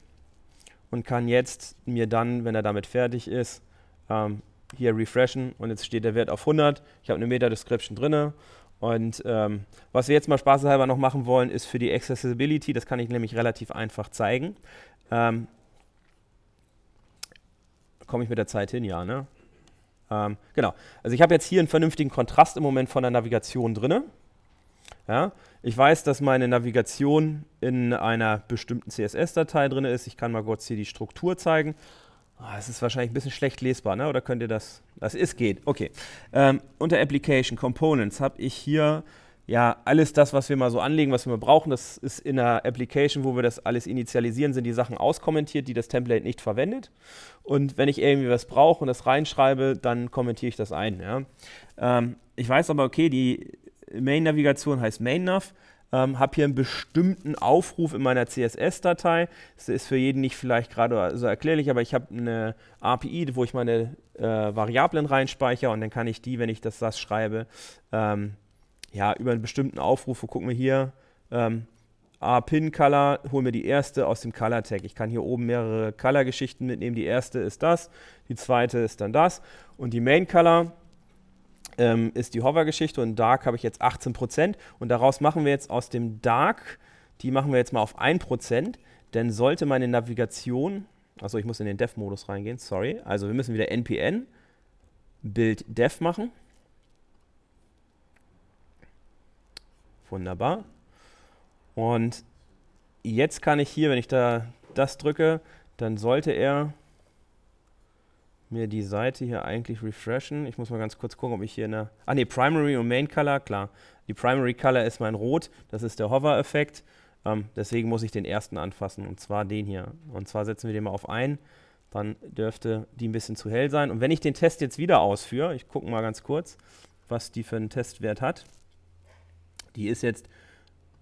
und kann jetzt mir dann, wenn er damit fertig ist, ähm, hier refreshen und jetzt steht der Wert auf 100. Ich habe eine Meta-Description drin. und ähm, was wir jetzt mal spaßeshalber noch machen wollen, ist für die Accessibility, das kann ich nämlich relativ einfach zeigen. Ähm, Komme ich mit der Zeit hin, ja, ne? Ähm, genau. Also ich habe jetzt hier einen vernünftigen Kontrast im Moment von der Navigation drin. Ja? Ich weiß, dass meine Navigation in einer bestimmten CSS-Datei drin ist. Ich kann mal kurz hier die Struktur zeigen. Ah, es ist wahrscheinlich ein bisschen schlecht lesbar, ne? oder könnt ihr das? Das ist, geht. Okay. Ähm, unter Application Components habe ich hier ja, alles das, was wir mal so anlegen, was wir mal brauchen, das ist in einer Application, wo wir das alles initialisieren, sind die Sachen auskommentiert, die das Template nicht verwendet. Und wenn ich irgendwie was brauche und das reinschreibe, dann kommentiere ich das ein. Ja. Ähm, ich weiß aber, okay, die Main-Navigation heißt MainNav. Ähm, habe hier einen bestimmten Aufruf in meiner CSS-Datei. Das ist für jeden nicht vielleicht gerade so erklärlich, aber ich habe eine API, wo ich meine äh, Variablen reinspeichere und dann kann ich die, wenn ich das SAS schreibe, ähm, ja, über einen bestimmten Aufruf, wo gucken wir hier, ähm, A-Pin-Color, hol mir die erste aus dem Color-Tag. Ich kann hier oben mehrere Color-Geschichten mitnehmen. Die erste ist das, die zweite ist dann das und die Main-Color ähm, ist die Hover-Geschichte und Dark habe ich jetzt 18% und daraus machen wir jetzt aus dem Dark, die machen wir jetzt mal auf 1%, denn sollte meine Navigation, also ich muss in den Dev-Modus reingehen, sorry, also wir müssen wieder npn Bild Dev machen. Wunderbar. Und jetzt kann ich hier, wenn ich da das drücke, dann sollte er mir die Seite hier eigentlich refreshen. Ich muss mal ganz kurz gucken, ob ich hier eine. Ah ne, Primary und Main Color, klar. Die Primary Color ist mein Rot, das ist der Hover-Effekt. Ähm, deswegen muss ich den ersten anfassen und zwar den hier. Und zwar setzen wir den mal auf ein. Dann dürfte die ein bisschen zu hell sein. Und wenn ich den Test jetzt wieder ausführe, ich gucke mal ganz kurz, was die für einen Testwert hat. Die ist jetzt,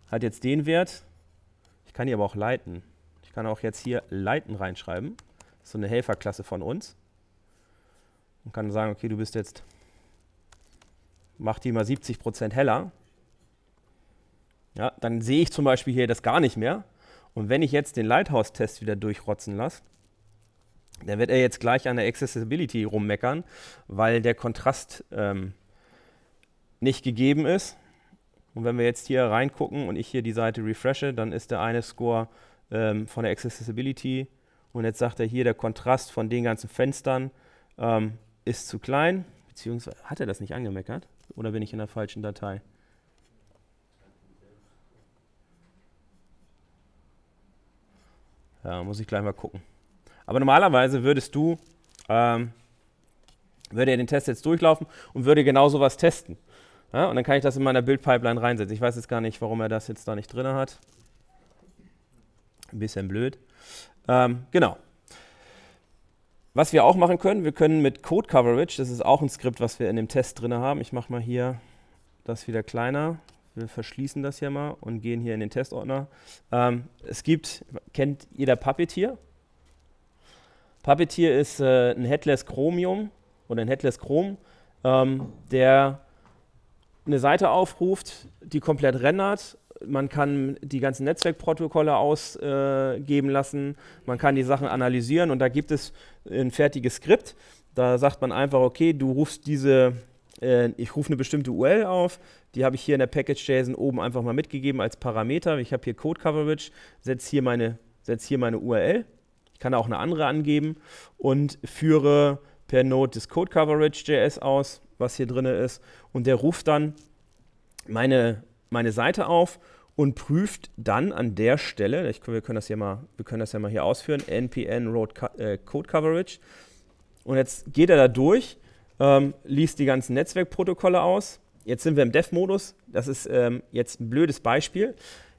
hat jetzt den Wert. Ich kann die aber auch leiten. Ich kann auch jetzt hier leiten reinschreiben. Das ist so eine Helferklasse von uns und kann sagen, okay, du bist jetzt, mach die mal 70% heller. Ja, dann sehe ich zum Beispiel hier das gar nicht mehr. Und wenn ich jetzt den Lighthouse-Test wieder durchrotzen lasse, dann wird er jetzt gleich an der Accessibility rummeckern, weil der Kontrast ähm, nicht gegeben ist. Und wenn wir jetzt hier reingucken und ich hier die Seite refreshe, dann ist der eine Score ähm, von der Accessibility und jetzt sagt er hier der Kontrast von den ganzen Fenstern ähm, ist zu klein, beziehungsweise hat er das nicht angemeckert? Oder bin ich in der falschen Datei? Ja, muss ich gleich mal gucken. Aber normalerweise würdest du, ähm, würde er den Test jetzt durchlaufen und würde genau sowas testen. Ja, und dann kann ich das in meiner Build-Pipeline reinsetzen. Ich weiß jetzt gar nicht, warum er das jetzt da nicht drin hat. Ein bisschen blöd. Ähm, genau, was wir auch machen können, wir können mit Code Coverage, das ist auch ein Skript, was wir in dem Test drin haben. Ich mache mal hier das wieder kleiner. Wir verschließen das hier mal und gehen hier in den Testordner. Ähm, es gibt, kennt jeder Puppeteer? Puppeteer ist äh, ein Headless Chromium oder ein Headless Chrome, ähm, der eine Seite aufruft, die komplett rendert man kann die ganzen Netzwerkprotokolle ausgeben äh, lassen, man kann die Sachen analysieren und da gibt es ein fertiges Skript. Da sagt man einfach, okay, du rufst diese, äh, ich rufe eine bestimmte URL auf, die habe ich hier in der Package.json oben einfach mal mitgegeben als Parameter. Ich habe hier Code Coverage, setze hier, meine, setz hier meine URL, ich kann auch eine andere angeben und führe per Node das Code Coverage.js aus, was hier drin ist und der ruft dann meine meine Seite auf und prüft dann an der Stelle, ich, wir, können das hier mal, wir können das ja mal hier ausführen, NPN Road Co äh, Code Coverage. Und jetzt geht er da durch, ähm, liest die ganzen Netzwerkprotokolle aus. Jetzt sind wir im Dev-Modus. Das ist ähm, jetzt ein blödes Beispiel.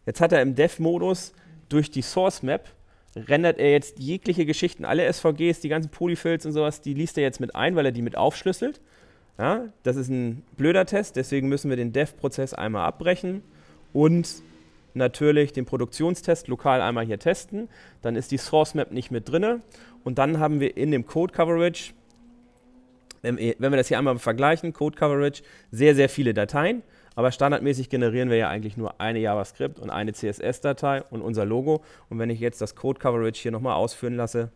Jetzt hat er im Dev-Modus durch die Source Map rendert er jetzt jegliche Geschichten, alle SVGs, die ganzen Polyfills und sowas, die liest er jetzt mit ein, weil er die mit aufschlüsselt. Ja, das ist ein blöder Test, deswegen müssen wir den Dev-Prozess einmal abbrechen und natürlich den Produktionstest lokal einmal hier testen. Dann ist die Source Map nicht mit drin. Und dann haben wir in dem Code Coverage, wenn wir das hier einmal vergleichen, Code Coverage, sehr, sehr viele Dateien. Aber standardmäßig generieren wir ja eigentlich nur eine JavaScript und eine CSS-Datei und unser Logo. Und wenn ich jetzt das Code Coverage hier nochmal ausführen lasse,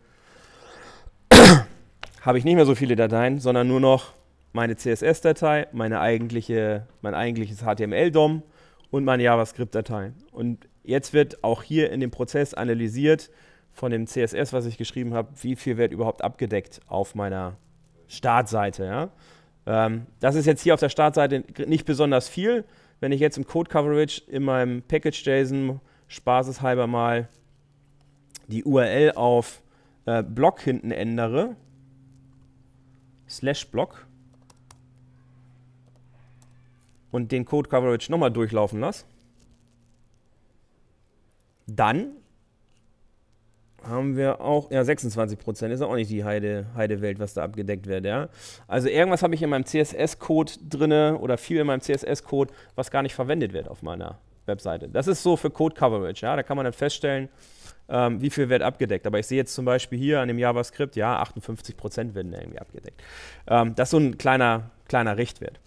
[COUGHS] habe ich nicht mehr so viele Dateien, sondern nur noch meine CSS-Datei, meine eigentliche, mein eigentliches HTML-DOM und meine JavaScript-Datei. Und jetzt wird auch hier in dem Prozess analysiert von dem CSS, was ich geschrieben habe, wie viel wird überhaupt abgedeckt auf meiner Startseite. Ja? Ähm, das ist jetzt hier auf der Startseite nicht besonders viel. Wenn ich jetzt im Code Coverage in meinem Package.json spaßeshalber mal die URL auf äh, Block hinten ändere, slash Block, und den Code Coverage nochmal durchlaufen lasse, dann haben wir auch, ja, 26 ist auch nicht die Heide, Heidewelt, was da abgedeckt wird, ja. Also irgendwas habe ich in meinem CSS-Code drinne oder viel in meinem CSS-Code, was gar nicht verwendet wird auf meiner Webseite. Das ist so für Code Coverage, ja. Da kann man dann feststellen, ähm, wie viel wird abgedeckt. Aber ich sehe jetzt zum Beispiel hier an dem JavaScript, ja, 58 Prozent werden irgendwie abgedeckt. Ähm, das ist so ein kleiner, kleiner Richtwert.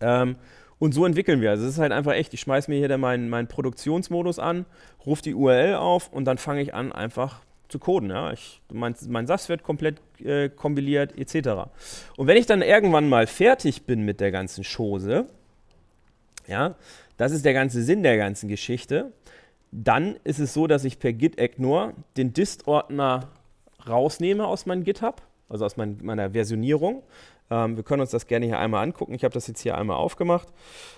Ähm, und so entwickeln wir. Also es ist halt einfach echt, ich schmeiße mir hier dann meinen, meinen Produktionsmodus an, rufe die URL auf und dann fange ich an, einfach zu coden. Ja? Ich, mein, mein SAS wird komplett äh, kompiliert, etc. Und wenn ich dann irgendwann mal fertig bin mit der ganzen Chose, ja, das ist der ganze Sinn der ganzen Geschichte, dann ist es so, dass ich per Git Ignore den Dist-Ordner rausnehme aus meinem GitHub, also aus mein, meiner Versionierung, ähm, wir können uns das gerne hier einmal angucken. Ich habe das jetzt hier einmal aufgemacht.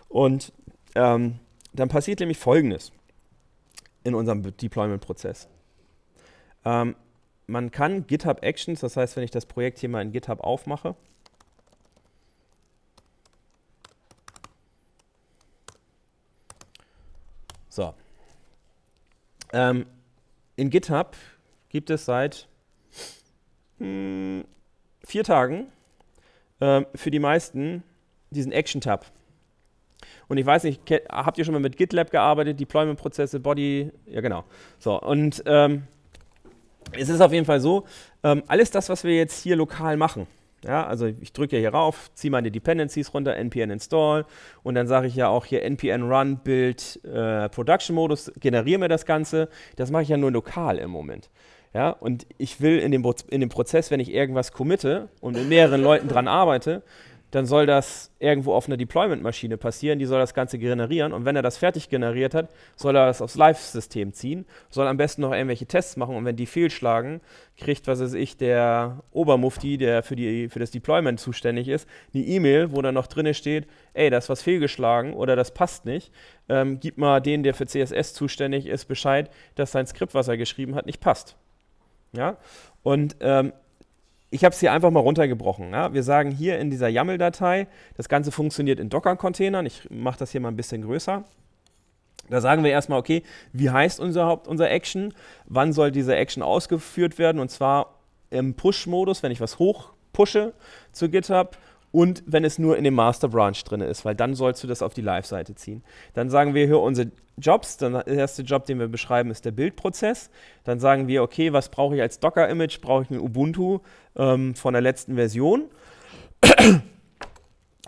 Und ähm, dann passiert nämlich Folgendes in unserem Deployment-Prozess. Ähm, man kann GitHub Actions, das heißt, wenn ich das Projekt hier mal in GitHub aufmache, so. Ähm, in GitHub gibt es seit hm, vier Tagen äh, für die meisten diesen Action-Tab. Und ich weiß nicht, habt ihr schon mal mit GitLab gearbeitet, Deployment-Prozesse, Body, ja genau. So, und ähm, es ist auf jeden Fall so, ähm, alles das, was wir jetzt hier lokal machen, ja, also ich drücke ja hier rauf, ziehe meine Dependencies runter, npn install und dann sage ich ja auch hier npn run build äh, production Modus, generiere mir das Ganze. Das mache ich ja nur lokal im Moment. Ja, und ich will in dem, in dem Prozess, wenn ich irgendwas committe und mit mehreren Leuten dran arbeite, dann soll das irgendwo auf einer Deployment-Maschine passieren, die soll das Ganze generieren und wenn er das fertig generiert hat, soll er das aufs Live-System ziehen, soll am besten noch irgendwelche Tests machen und wenn die fehlschlagen, kriegt, was weiß ich, der Obermufti, der für, die, für das Deployment zuständig ist, eine E-Mail, wo dann noch drin steht, ey, da ist was fehlgeschlagen oder das passt nicht, ähm, gib mal den, der für CSS zuständig ist, Bescheid, dass sein Skript, was er geschrieben hat, nicht passt. Ja? Und ähm, ich habe es hier einfach mal runtergebrochen. Ja? Wir sagen hier in dieser YAML-Datei, das Ganze funktioniert in Docker-Containern. Ich mache das hier mal ein bisschen größer. Da sagen wir erstmal, okay, wie heißt unser, unser Action? Wann soll diese Action ausgeführt werden? Und zwar im Push-Modus, wenn ich was hoch pushe zu GitHub und wenn es nur in dem Master Branch drin ist, weil dann sollst du das auf die Live-Seite ziehen. Dann sagen wir hier unsere Jobs. Dann der äh, erste Job, den wir beschreiben, ist der Bildprozess. Dann sagen wir, okay, was brauche ich als Docker-Image? Brauche ich ein Ubuntu ähm, von der letzten Version? [CLEARS THROAT]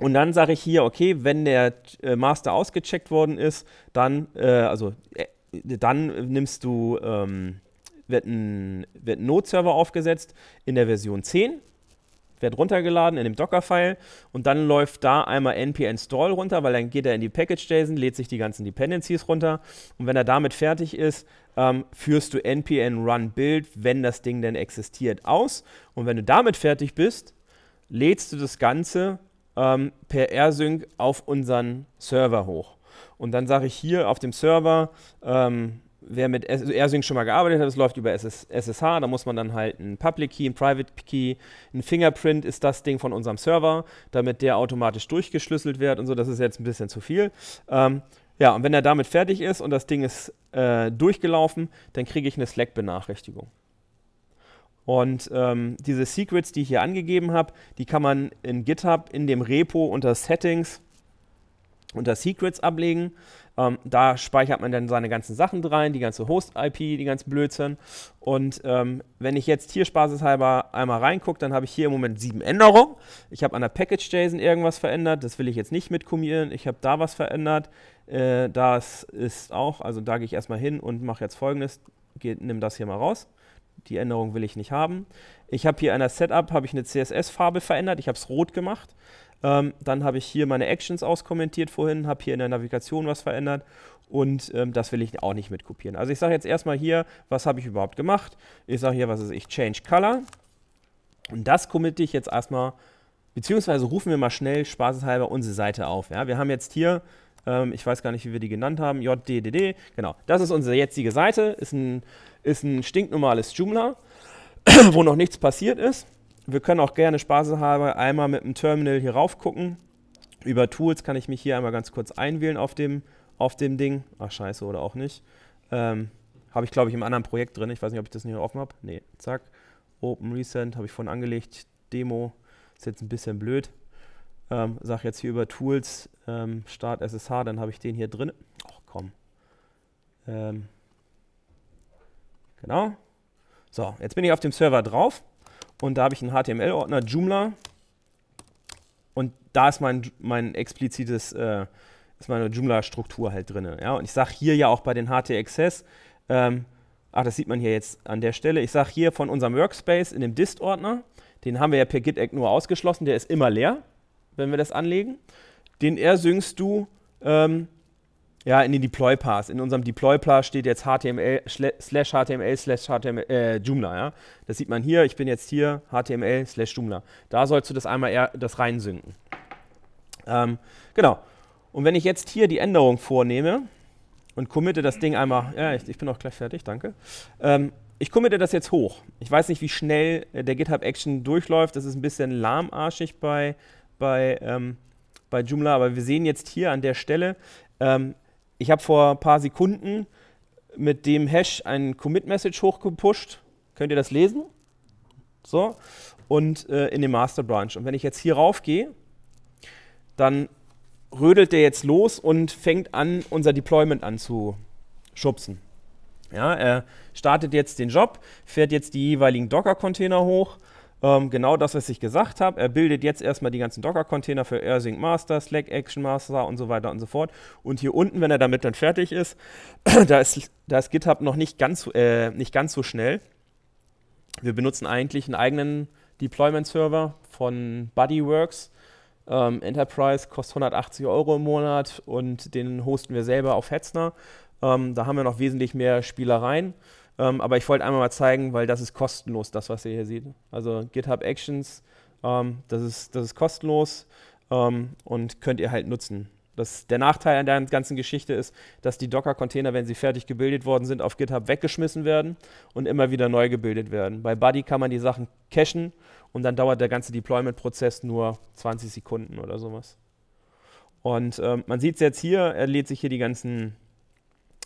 Und dann sage ich hier, okay, wenn der äh, Master ausgecheckt worden ist, dann, äh, also, äh, dann nimmst du, ähm, wird ein, wird ein Node-Server aufgesetzt in der Version 10 wird runtergeladen in dem Docker-File und dann läuft da einmal np-install runter, weil dann geht er in die Package-JSON, lädt sich die ganzen Dependencies runter und wenn er damit fertig ist, ähm, führst du npn run build, wenn das Ding denn existiert, aus und wenn du damit fertig bist, lädst du das Ganze ähm, per rsync auf unseren Server hoch. Und dann sage ich hier auf dem Server, ähm, wer mit Ersync schon mal gearbeitet hat, das läuft über SS SSH, da muss man dann halt einen Public Key, einen Private Key, ein Fingerprint ist das Ding von unserem Server, damit der automatisch durchgeschlüsselt wird und so, das ist jetzt ein bisschen zu viel. Ähm, ja, und wenn er damit fertig ist und das Ding ist äh, durchgelaufen, dann kriege ich eine Slack-Benachrichtigung. Und ähm, diese Secrets, die ich hier angegeben habe, die kann man in GitHub in dem Repo unter Settings unter Secrets ablegen. Ähm, da speichert man dann seine ganzen Sachen rein, die ganze Host-IP, die ganzen Blödsinn. Und ähm, wenn ich jetzt hier spaßeshalber einmal reingucke, dann habe ich hier im Moment sieben Änderungen. Ich habe an der Package-JSON irgendwas verändert, das will ich jetzt nicht mitkommieren. Ich habe da was verändert. Äh, das ist auch, also da gehe ich erstmal hin und mache jetzt folgendes. Geh, nimm das hier mal raus. Die Änderung will ich nicht haben. Ich habe hier an der Setup habe ich eine CSS-Farbe verändert. Ich habe es rot gemacht. Ähm, dann habe ich hier meine Actions auskommentiert vorhin, habe hier in der Navigation was verändert und ähm, das will ich auch nicht mitkopieren. Also ich sage jetzt erstmal hier, was habe ich überhaupt gemacht? Ich sage hier, was ist ich? Change Color. Und das committe ich jetzt erstmal, beziehungsweise rufen wir mal schnell spaßeshalber unsere Seite auf. Ja? Wir haben jetzt hier, ähm, ich weiß gar nicht, wie wir die genannt haben, JDDD. Genau, das ist unsere jetzige Seite, ist ein, ist ein stinknormales Joomla, [CLEARS THROAT] wo noch nichts passiert ist wir können auch gerne spaßeshalber einmal mit dem Terminal hier rauf gucken. Über Tools kann ich mich hier einmal ganz kurz einwählen auf dem, auf dem Ding. Ach scheiße, oder auch nicht. Ähm, habe ich, glaube ich, im anderen Projekt drin. Ich weiß nicht, ob ich das nicht offen habe. Nee, zack. Open Recent habe ich vorhin angelegt. Demo ist jetzt ein bisschen blöd. Ähm, sag jetzt hier über Tools, ähm, Start SSH, dann habe ich den hier drin. Ach komm. Ähm, genau. So, jetzt bin ich auf dem Server drauf. Und da habe ich einen HTML-Ordner, Joomla. Und da ist mein, mein explizites, äh, ist meine Joomla-Struktur halt drin. Ja? Und ich sage hier ja auch bei den HT-Access, ähm, ach, das sieht man hier jetzt an der Stelle, ich sage hier von unserem Workspace in dem Dist-Ordner, den haben wir ja per GitEgg nur ausgeschlossen, der ist immer leer, wenn wir das anlegen. Den ersynkst du ähm, ja, in den Deploy-Paths. In unserem Deploy-Path steht jetzt HTML slash HTML slash HTML äh, Joomla. Ja? Das sieht man hier. Ich bin jetzt hier HTML slash Joomla. Da sollst du das einmal eher das reinsünden. Ähm, genau. Und wenn ich jetzt hier die Änderung vornehme und committe das Ding einmal, ja, ich, ich bin auch gleich fertig, danke. Ähm, ich committe das jetzt hoch. Ich weiß nicht, wie schnell äh, der GitHub-Action durchläuft. Das ist ein bisschen lahmarschig bei, bei, ähm, bei Joomla, aber wir sehen jetzt hier an der Stelle, ähm, ich habe vor ein paar Sekunden mit dem Hash ein Commit-Message hochgepusht. Könnt ihr das lesen? So. Und äh, in den Master Branch. Und wenn ich jetzt hier raufgehe, dann rödelt der jetzt los und fängt an, unser Deployment anzuschubsen. Ja, er startet jetzt den Job, fährt jetzt die jeweiligen Docker-Container hoch ähm, genau das, was ich gesagt habe. Er bildet jetzt erstmal die ganzen Docker-Container für AirSync Master, Slack Action Master und so weiter und so fort. Und hier unten, wenn er damit dann fertig ist, [CLEARS THROAT] da ist, da ist GitHub noch nicht ganz, äh, nicht ganz so schnell. Wir benutzen eigentlich einen eigenen Deployment-Server von Buddyworks. Ähm, Enterprise kostet 180 Euro im Monat und den hosten wir selber auf Hetzner. Ähm, da haben wir noch wesentlich mehr Spielereien. Ähm, aber ich wollte einmal mal zeigen, weil das ist kostenlos, das, was ihr hier seht. Also GitHub Actions, ähm, das, ist, das ist kostenlos ähm, und könnt ihr halt nutzen. Das, der Nachteil an der ganzen Geschichte ist, dass die Docker-Container, wenn sie fertig gebildet worden sind, auf GitHub weggeschmissen werden und immer wieder neu gebildet werden. Bei Buddy kann man die Sachen cachen und dann dauert der ganze Deployment-Prozess nur 20 Sekunden oder sowas. Und ähm, man sieht es jetzt hier, er lädt sich hier die ganzen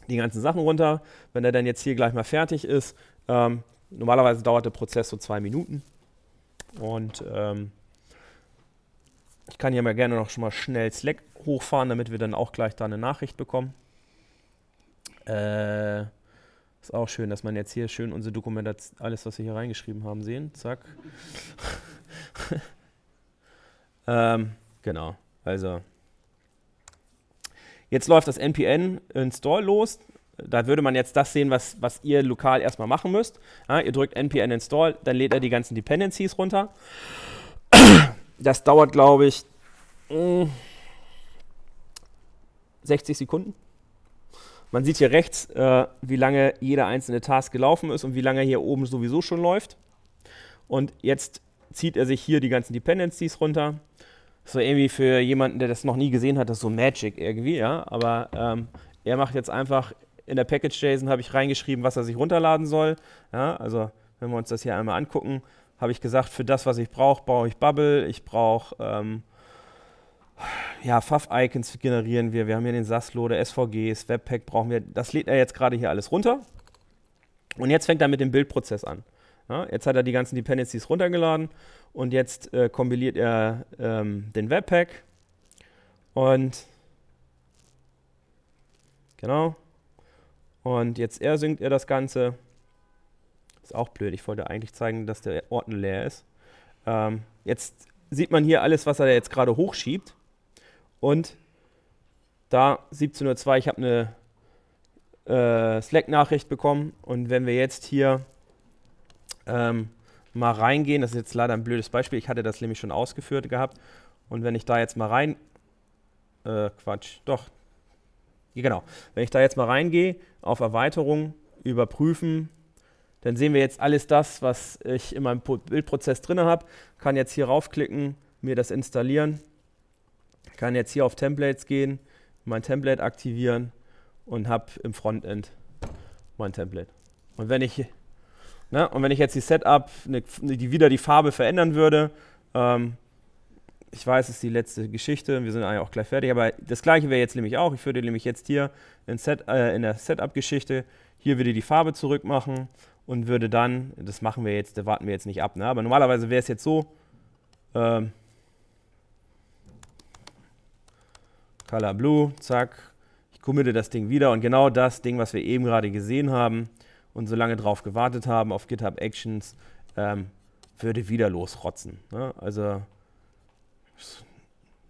die ganzen Sachen runter. Wenn er dann jetzt hier gleich mal fertig ist, ähm, normalerweise dauert der Prozess so zwei Minuten. Und ähm, ich kann hier mal gerne noch schon mal schnell Slack hochfahren, damit wir dann auch gleich da eine Nachricht bekommen. Äh, ist auch schön, dass man jetzt hier schön unsere Dokumentation, alles, was wir hier reingeschrieben haben, sehen. Zack. [LAUGHS] ähm, genau. Also, Jetzt läuft das NPN-Install los. Da würde man jetzt das sehen, was, was ihr lokal erstmal machen müsst. Ja, ihr drückt NPN Install, dann lädt er die ganzen Dependencies runter. Das dauert, glaube ich, 60 hm, Sekunden. Man sieht hier rechts, äh, wie lange jeder einzelne Task gelaufen ist und wie lange hier oben sowieso schon läuft. Und jetzt zieht er sich hier die ganzen Dependencies runter so irgendwie für jemanden, der das noch nie gesehen hat, das ist so Magic irgendwie, ja. Aber ähm, er macht jetzt einfach, in der Package-JSON habe ich reingeschrieben, was er sich runterladen soll. Ja, also wenn wir uns das hier einmal angucken, habe ich gesagt, für das, was ich brauche, brauche ich Bubble, ich brauche ähm, ja, Fav-Icons generieren wir, wir haben hier den SAS-Loader, SVGs, Webpack brauchen wir. Das lädt er jetzt gerade hier alles runter. Und jetzt fängt er mit dem Bildprozess an. Ja, jetzt hat er die ganzen Dependencies runtergeladen und jetzt äh, kompiliert er ähm, den Webpack. Und genau. Und jetzt er synkt er das Ganze. Ist auch blöd. Ich wollte eigentlich zeigen, dass der Ordner leer ist. Ähm, jetzt sieht man hier alles, was er jetzt gerade hochschiebt. Und da 17.02 ich habe eine äh, Slack-Nachricht bekommen. Und wenn wir jetzt hier ähm, mal reingehen, das ist jetzt leider ein blödes Beispiel, ich hatte das nämlich schon ausgeführt gehabt. Und wenn ich da jetzt mal rein, äh, Quatsch, doch, ja, genau, wenn ich da jetzt mal reingehe, auf Erweiterung, überprüfen, dann sehen wir jetzt alles das, was ich in meinem Bildprozess drin habe. Kann jetzt hier raufklicken, mir das installieren. Kann jetzt hier auf Templates gehen, mein Template aktivieren und habe im Frontend mein Template. Und wenn ich Ne? Und wenn ich jetzt die Setup, ne, ne, die, wieder die Farbe verändern würde, ähm, ich weiß, es ist die letzte Geschichte, wir sind eigentlich auch gleich fertig, aber das gleiche wäre jetzt nämlich auch, ich würde nämlich jetzt hier in, Set, äh, in der Setup-Geschichte, hier würde die Farbe zurückmachen und würde dann, das machen wir jetzt, da warten wir jetzt nicht ab, ne? aber normalerweise wäre es jetzt so, ähm, Color Blue, zack, ich committe das Ding wieder und genau das Ding, was wir eben gerade gesehen haben, und so lange drauf gewartet haben auf GitHub Actions, ähm, würde wieder losrotzen. Ne? Also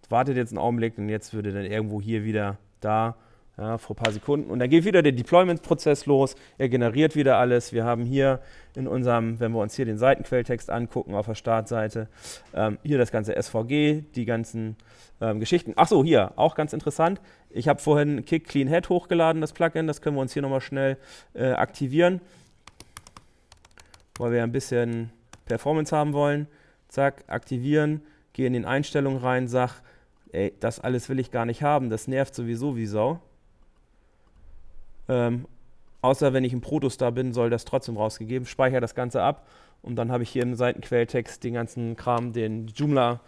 wartet jetzt einen Augenblick und jetzt würde dann irgendwo hier wieder da ja, vor ein paar Sekunden. Und dann geht wieder der Deployment-Prozess los. Er generiert wieder alles. Wir haben hier in unserem, wenn wir uns hier den Seitenquelltext angucken auf der Startseite, ähm, hier das ganze SVG, die ganzen ähm, Geschichten. Achso, hier, auch ganz interessant. Ich habe vorhin Kick Clean Head hochgeladen, das Plugin. Das können wir uns hier nochmal schnell äh, aktivieren, weil wir ein bisschen Performance haben wollen. Zack, aktivieren, gehe in den Einstellungen rein, sag, ey, das alles will ich gar nicht haben, das nervt sowieso wie Sau. Ähm, außer wenn ich ein Protostar bin, soll das trotzdem rausgegeben. Speichere das Ganze ab und dann habe ich hier im Seitenquelltext den ganzen Kram, den Joomla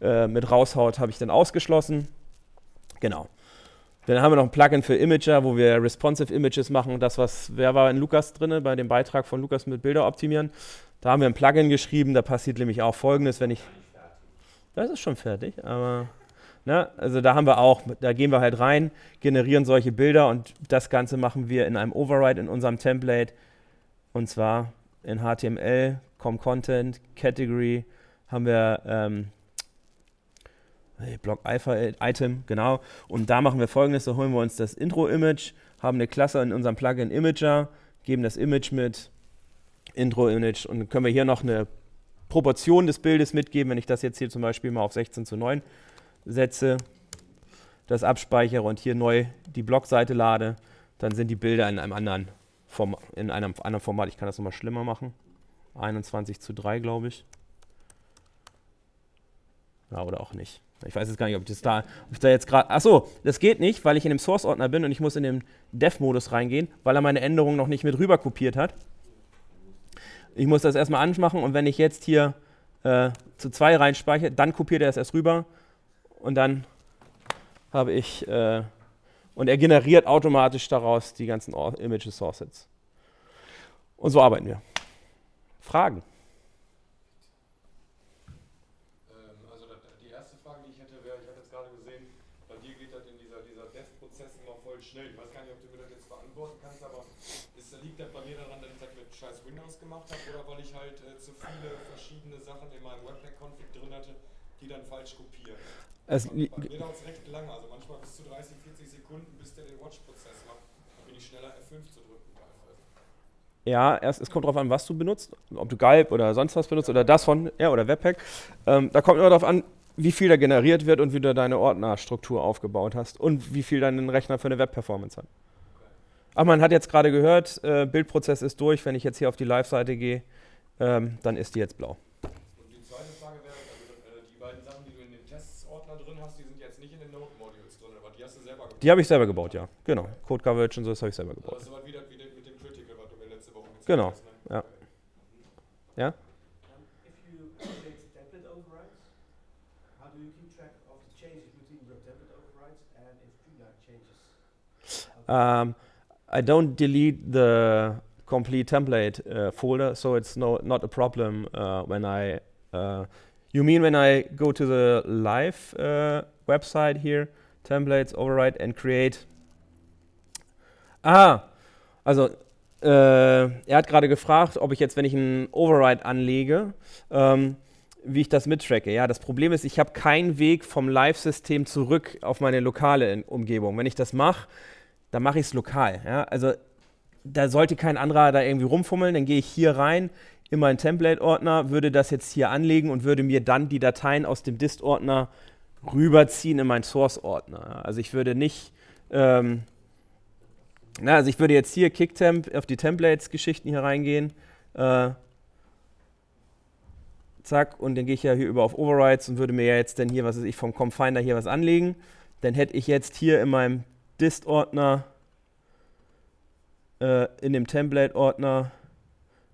äh, mit raushaut, habe ich dann ausgeschlossen. Genau. Dann haben wir noch ein Plugin für Imager, wo wir responsive Images machen. Das, was, wer war in Lukas drin, bei dem Beitrag von Lukas mit Bilder optimieren? Da haben wir ein Plugin geschrieben, da passiert nämlich auch folgendes, wenn ich. Das ist schon fertig, aber. Ne? Also da haben wir auch, da gehen wir halt rein, generieren solche Bilder und das Ganze machen wir in einem Override in unserem Template. Und zwar in HTML, Com Content, Category haben wir ähm, Block Alpha Item, genau. Und da machen wir folgendes: Da holen wir uns das Intro-Image, haben eine Klasse in unserem Plugin Imager, geben das Image mit, Intro-Image und können wir hier noch eine Proportion des Bildes mitgeben, wenn ich das jetzt hier zum Beispiel mal auf 16 zu 9 setze, das abspeichere und hier neu die Blogseite lade, dann sind die Bilder in einem anderen, Form, in einem anderen Format. Ich kann das nochmal schlimmer machen. 21 zu 3, glaube ich. Ja, oder auch nicht. Ich weiß jetzt gar nicht, ob ich das da, ob ich da jetzt gerade. Achso, das geht nicht, weil ich in dem Source-Ordner bin und ich muss in den Dev-Modus reingehen, weil er meine Änderungen noch nicht mit rüber kopiert hat. Ich muss das erstmal anmachen und wenn ich jetzt hier äh, zu 2 reinspeichere, dann kopiert er es erst rüber und dann habe ich, äh, und er generiert automatisch daraus die ganzen Image Sources. Und so arbeiten wir. Fragen? Es also, bei mir dauert es recht lange, also manchmal bis zu 30, 40 Sekunden, bis der den Watch-Prozess macht. Da bin ich schneller, F5 zu drücken. Ja, erst, es kommt darauf an, was du benutzt, ob du Galb oder sonst was benutzt oder das von, ja, oder Webpack. Ähm, da kommt immer darauf an, wie viel da generiert wird und wie du deine Ordnerstruktur aufgebaut hast und wie viel dein Rechner für eine Web-Performance hat. Ach, man hat jetzt gerade gehört, äh, Bildprozess ist durch. Wenn ich jetzt hier auf die Live-Seite gehe, ähm, dann ist die jetzt blau. Die habe ich selber gebaut, ja. Genau. Code Coverage und so, das habe ich selber gebaut. Also wieder wie mit dem Critical, was du mir letzte Woche gezeigt genau. hast. Genau, ne? ja. Ja? Um, I don't delete the complete template uh, folder, so it's no, not a problem uh, when I. Uh, you mean when I go to the live uh, website here? Templates, Override and Create. Aha, also äh, er hat gerade gefragt, ob ich jetzt, wenn ich einen Override anlege, ähm, wie ich das mittracke. Ja, das Problem ist, ich habe keinen Weg vom Live-System zurück auf meine lokale Umgebung. Wenn ich das mache, dann mache ich es lokal. Ja? Also da sollte kein anderer da irgendwie rumfummeln, dann gehe ich hier rein in meinen Template-Ordner, würde das jetzt hier anlegen und würde mir dann die Dateien aus dem Dist-Ordner rüberziehen in meinen Source-Ordner. Also ich würde nicht, ähm, na, also ich würde jetzt hier Kicktemp auf die Templates-Geschichten hier reingehen. Äh, zack, und dann gehe ich ja hier über auf Overrides und würde mir ja jetzt dann hier, was weiß ich, vom Confinder hier was anlegen. Dann hätte ich jetzt hier in meinem Dist-Ordner, äh, in dem Template-Ordner,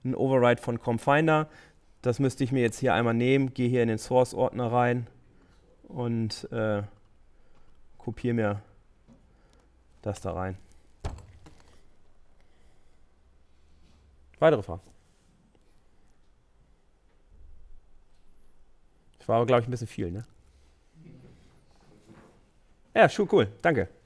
einen Override von Confinder. Das müsste ich mir jetzt hier einmal nehmen, gehe hier in den Source-Ordner rein und äh, kopiere mir das da rein. Weitere Fragen? Das war aber, glaube ich, ein bisschen viel, ne? Ja, cool. Danke.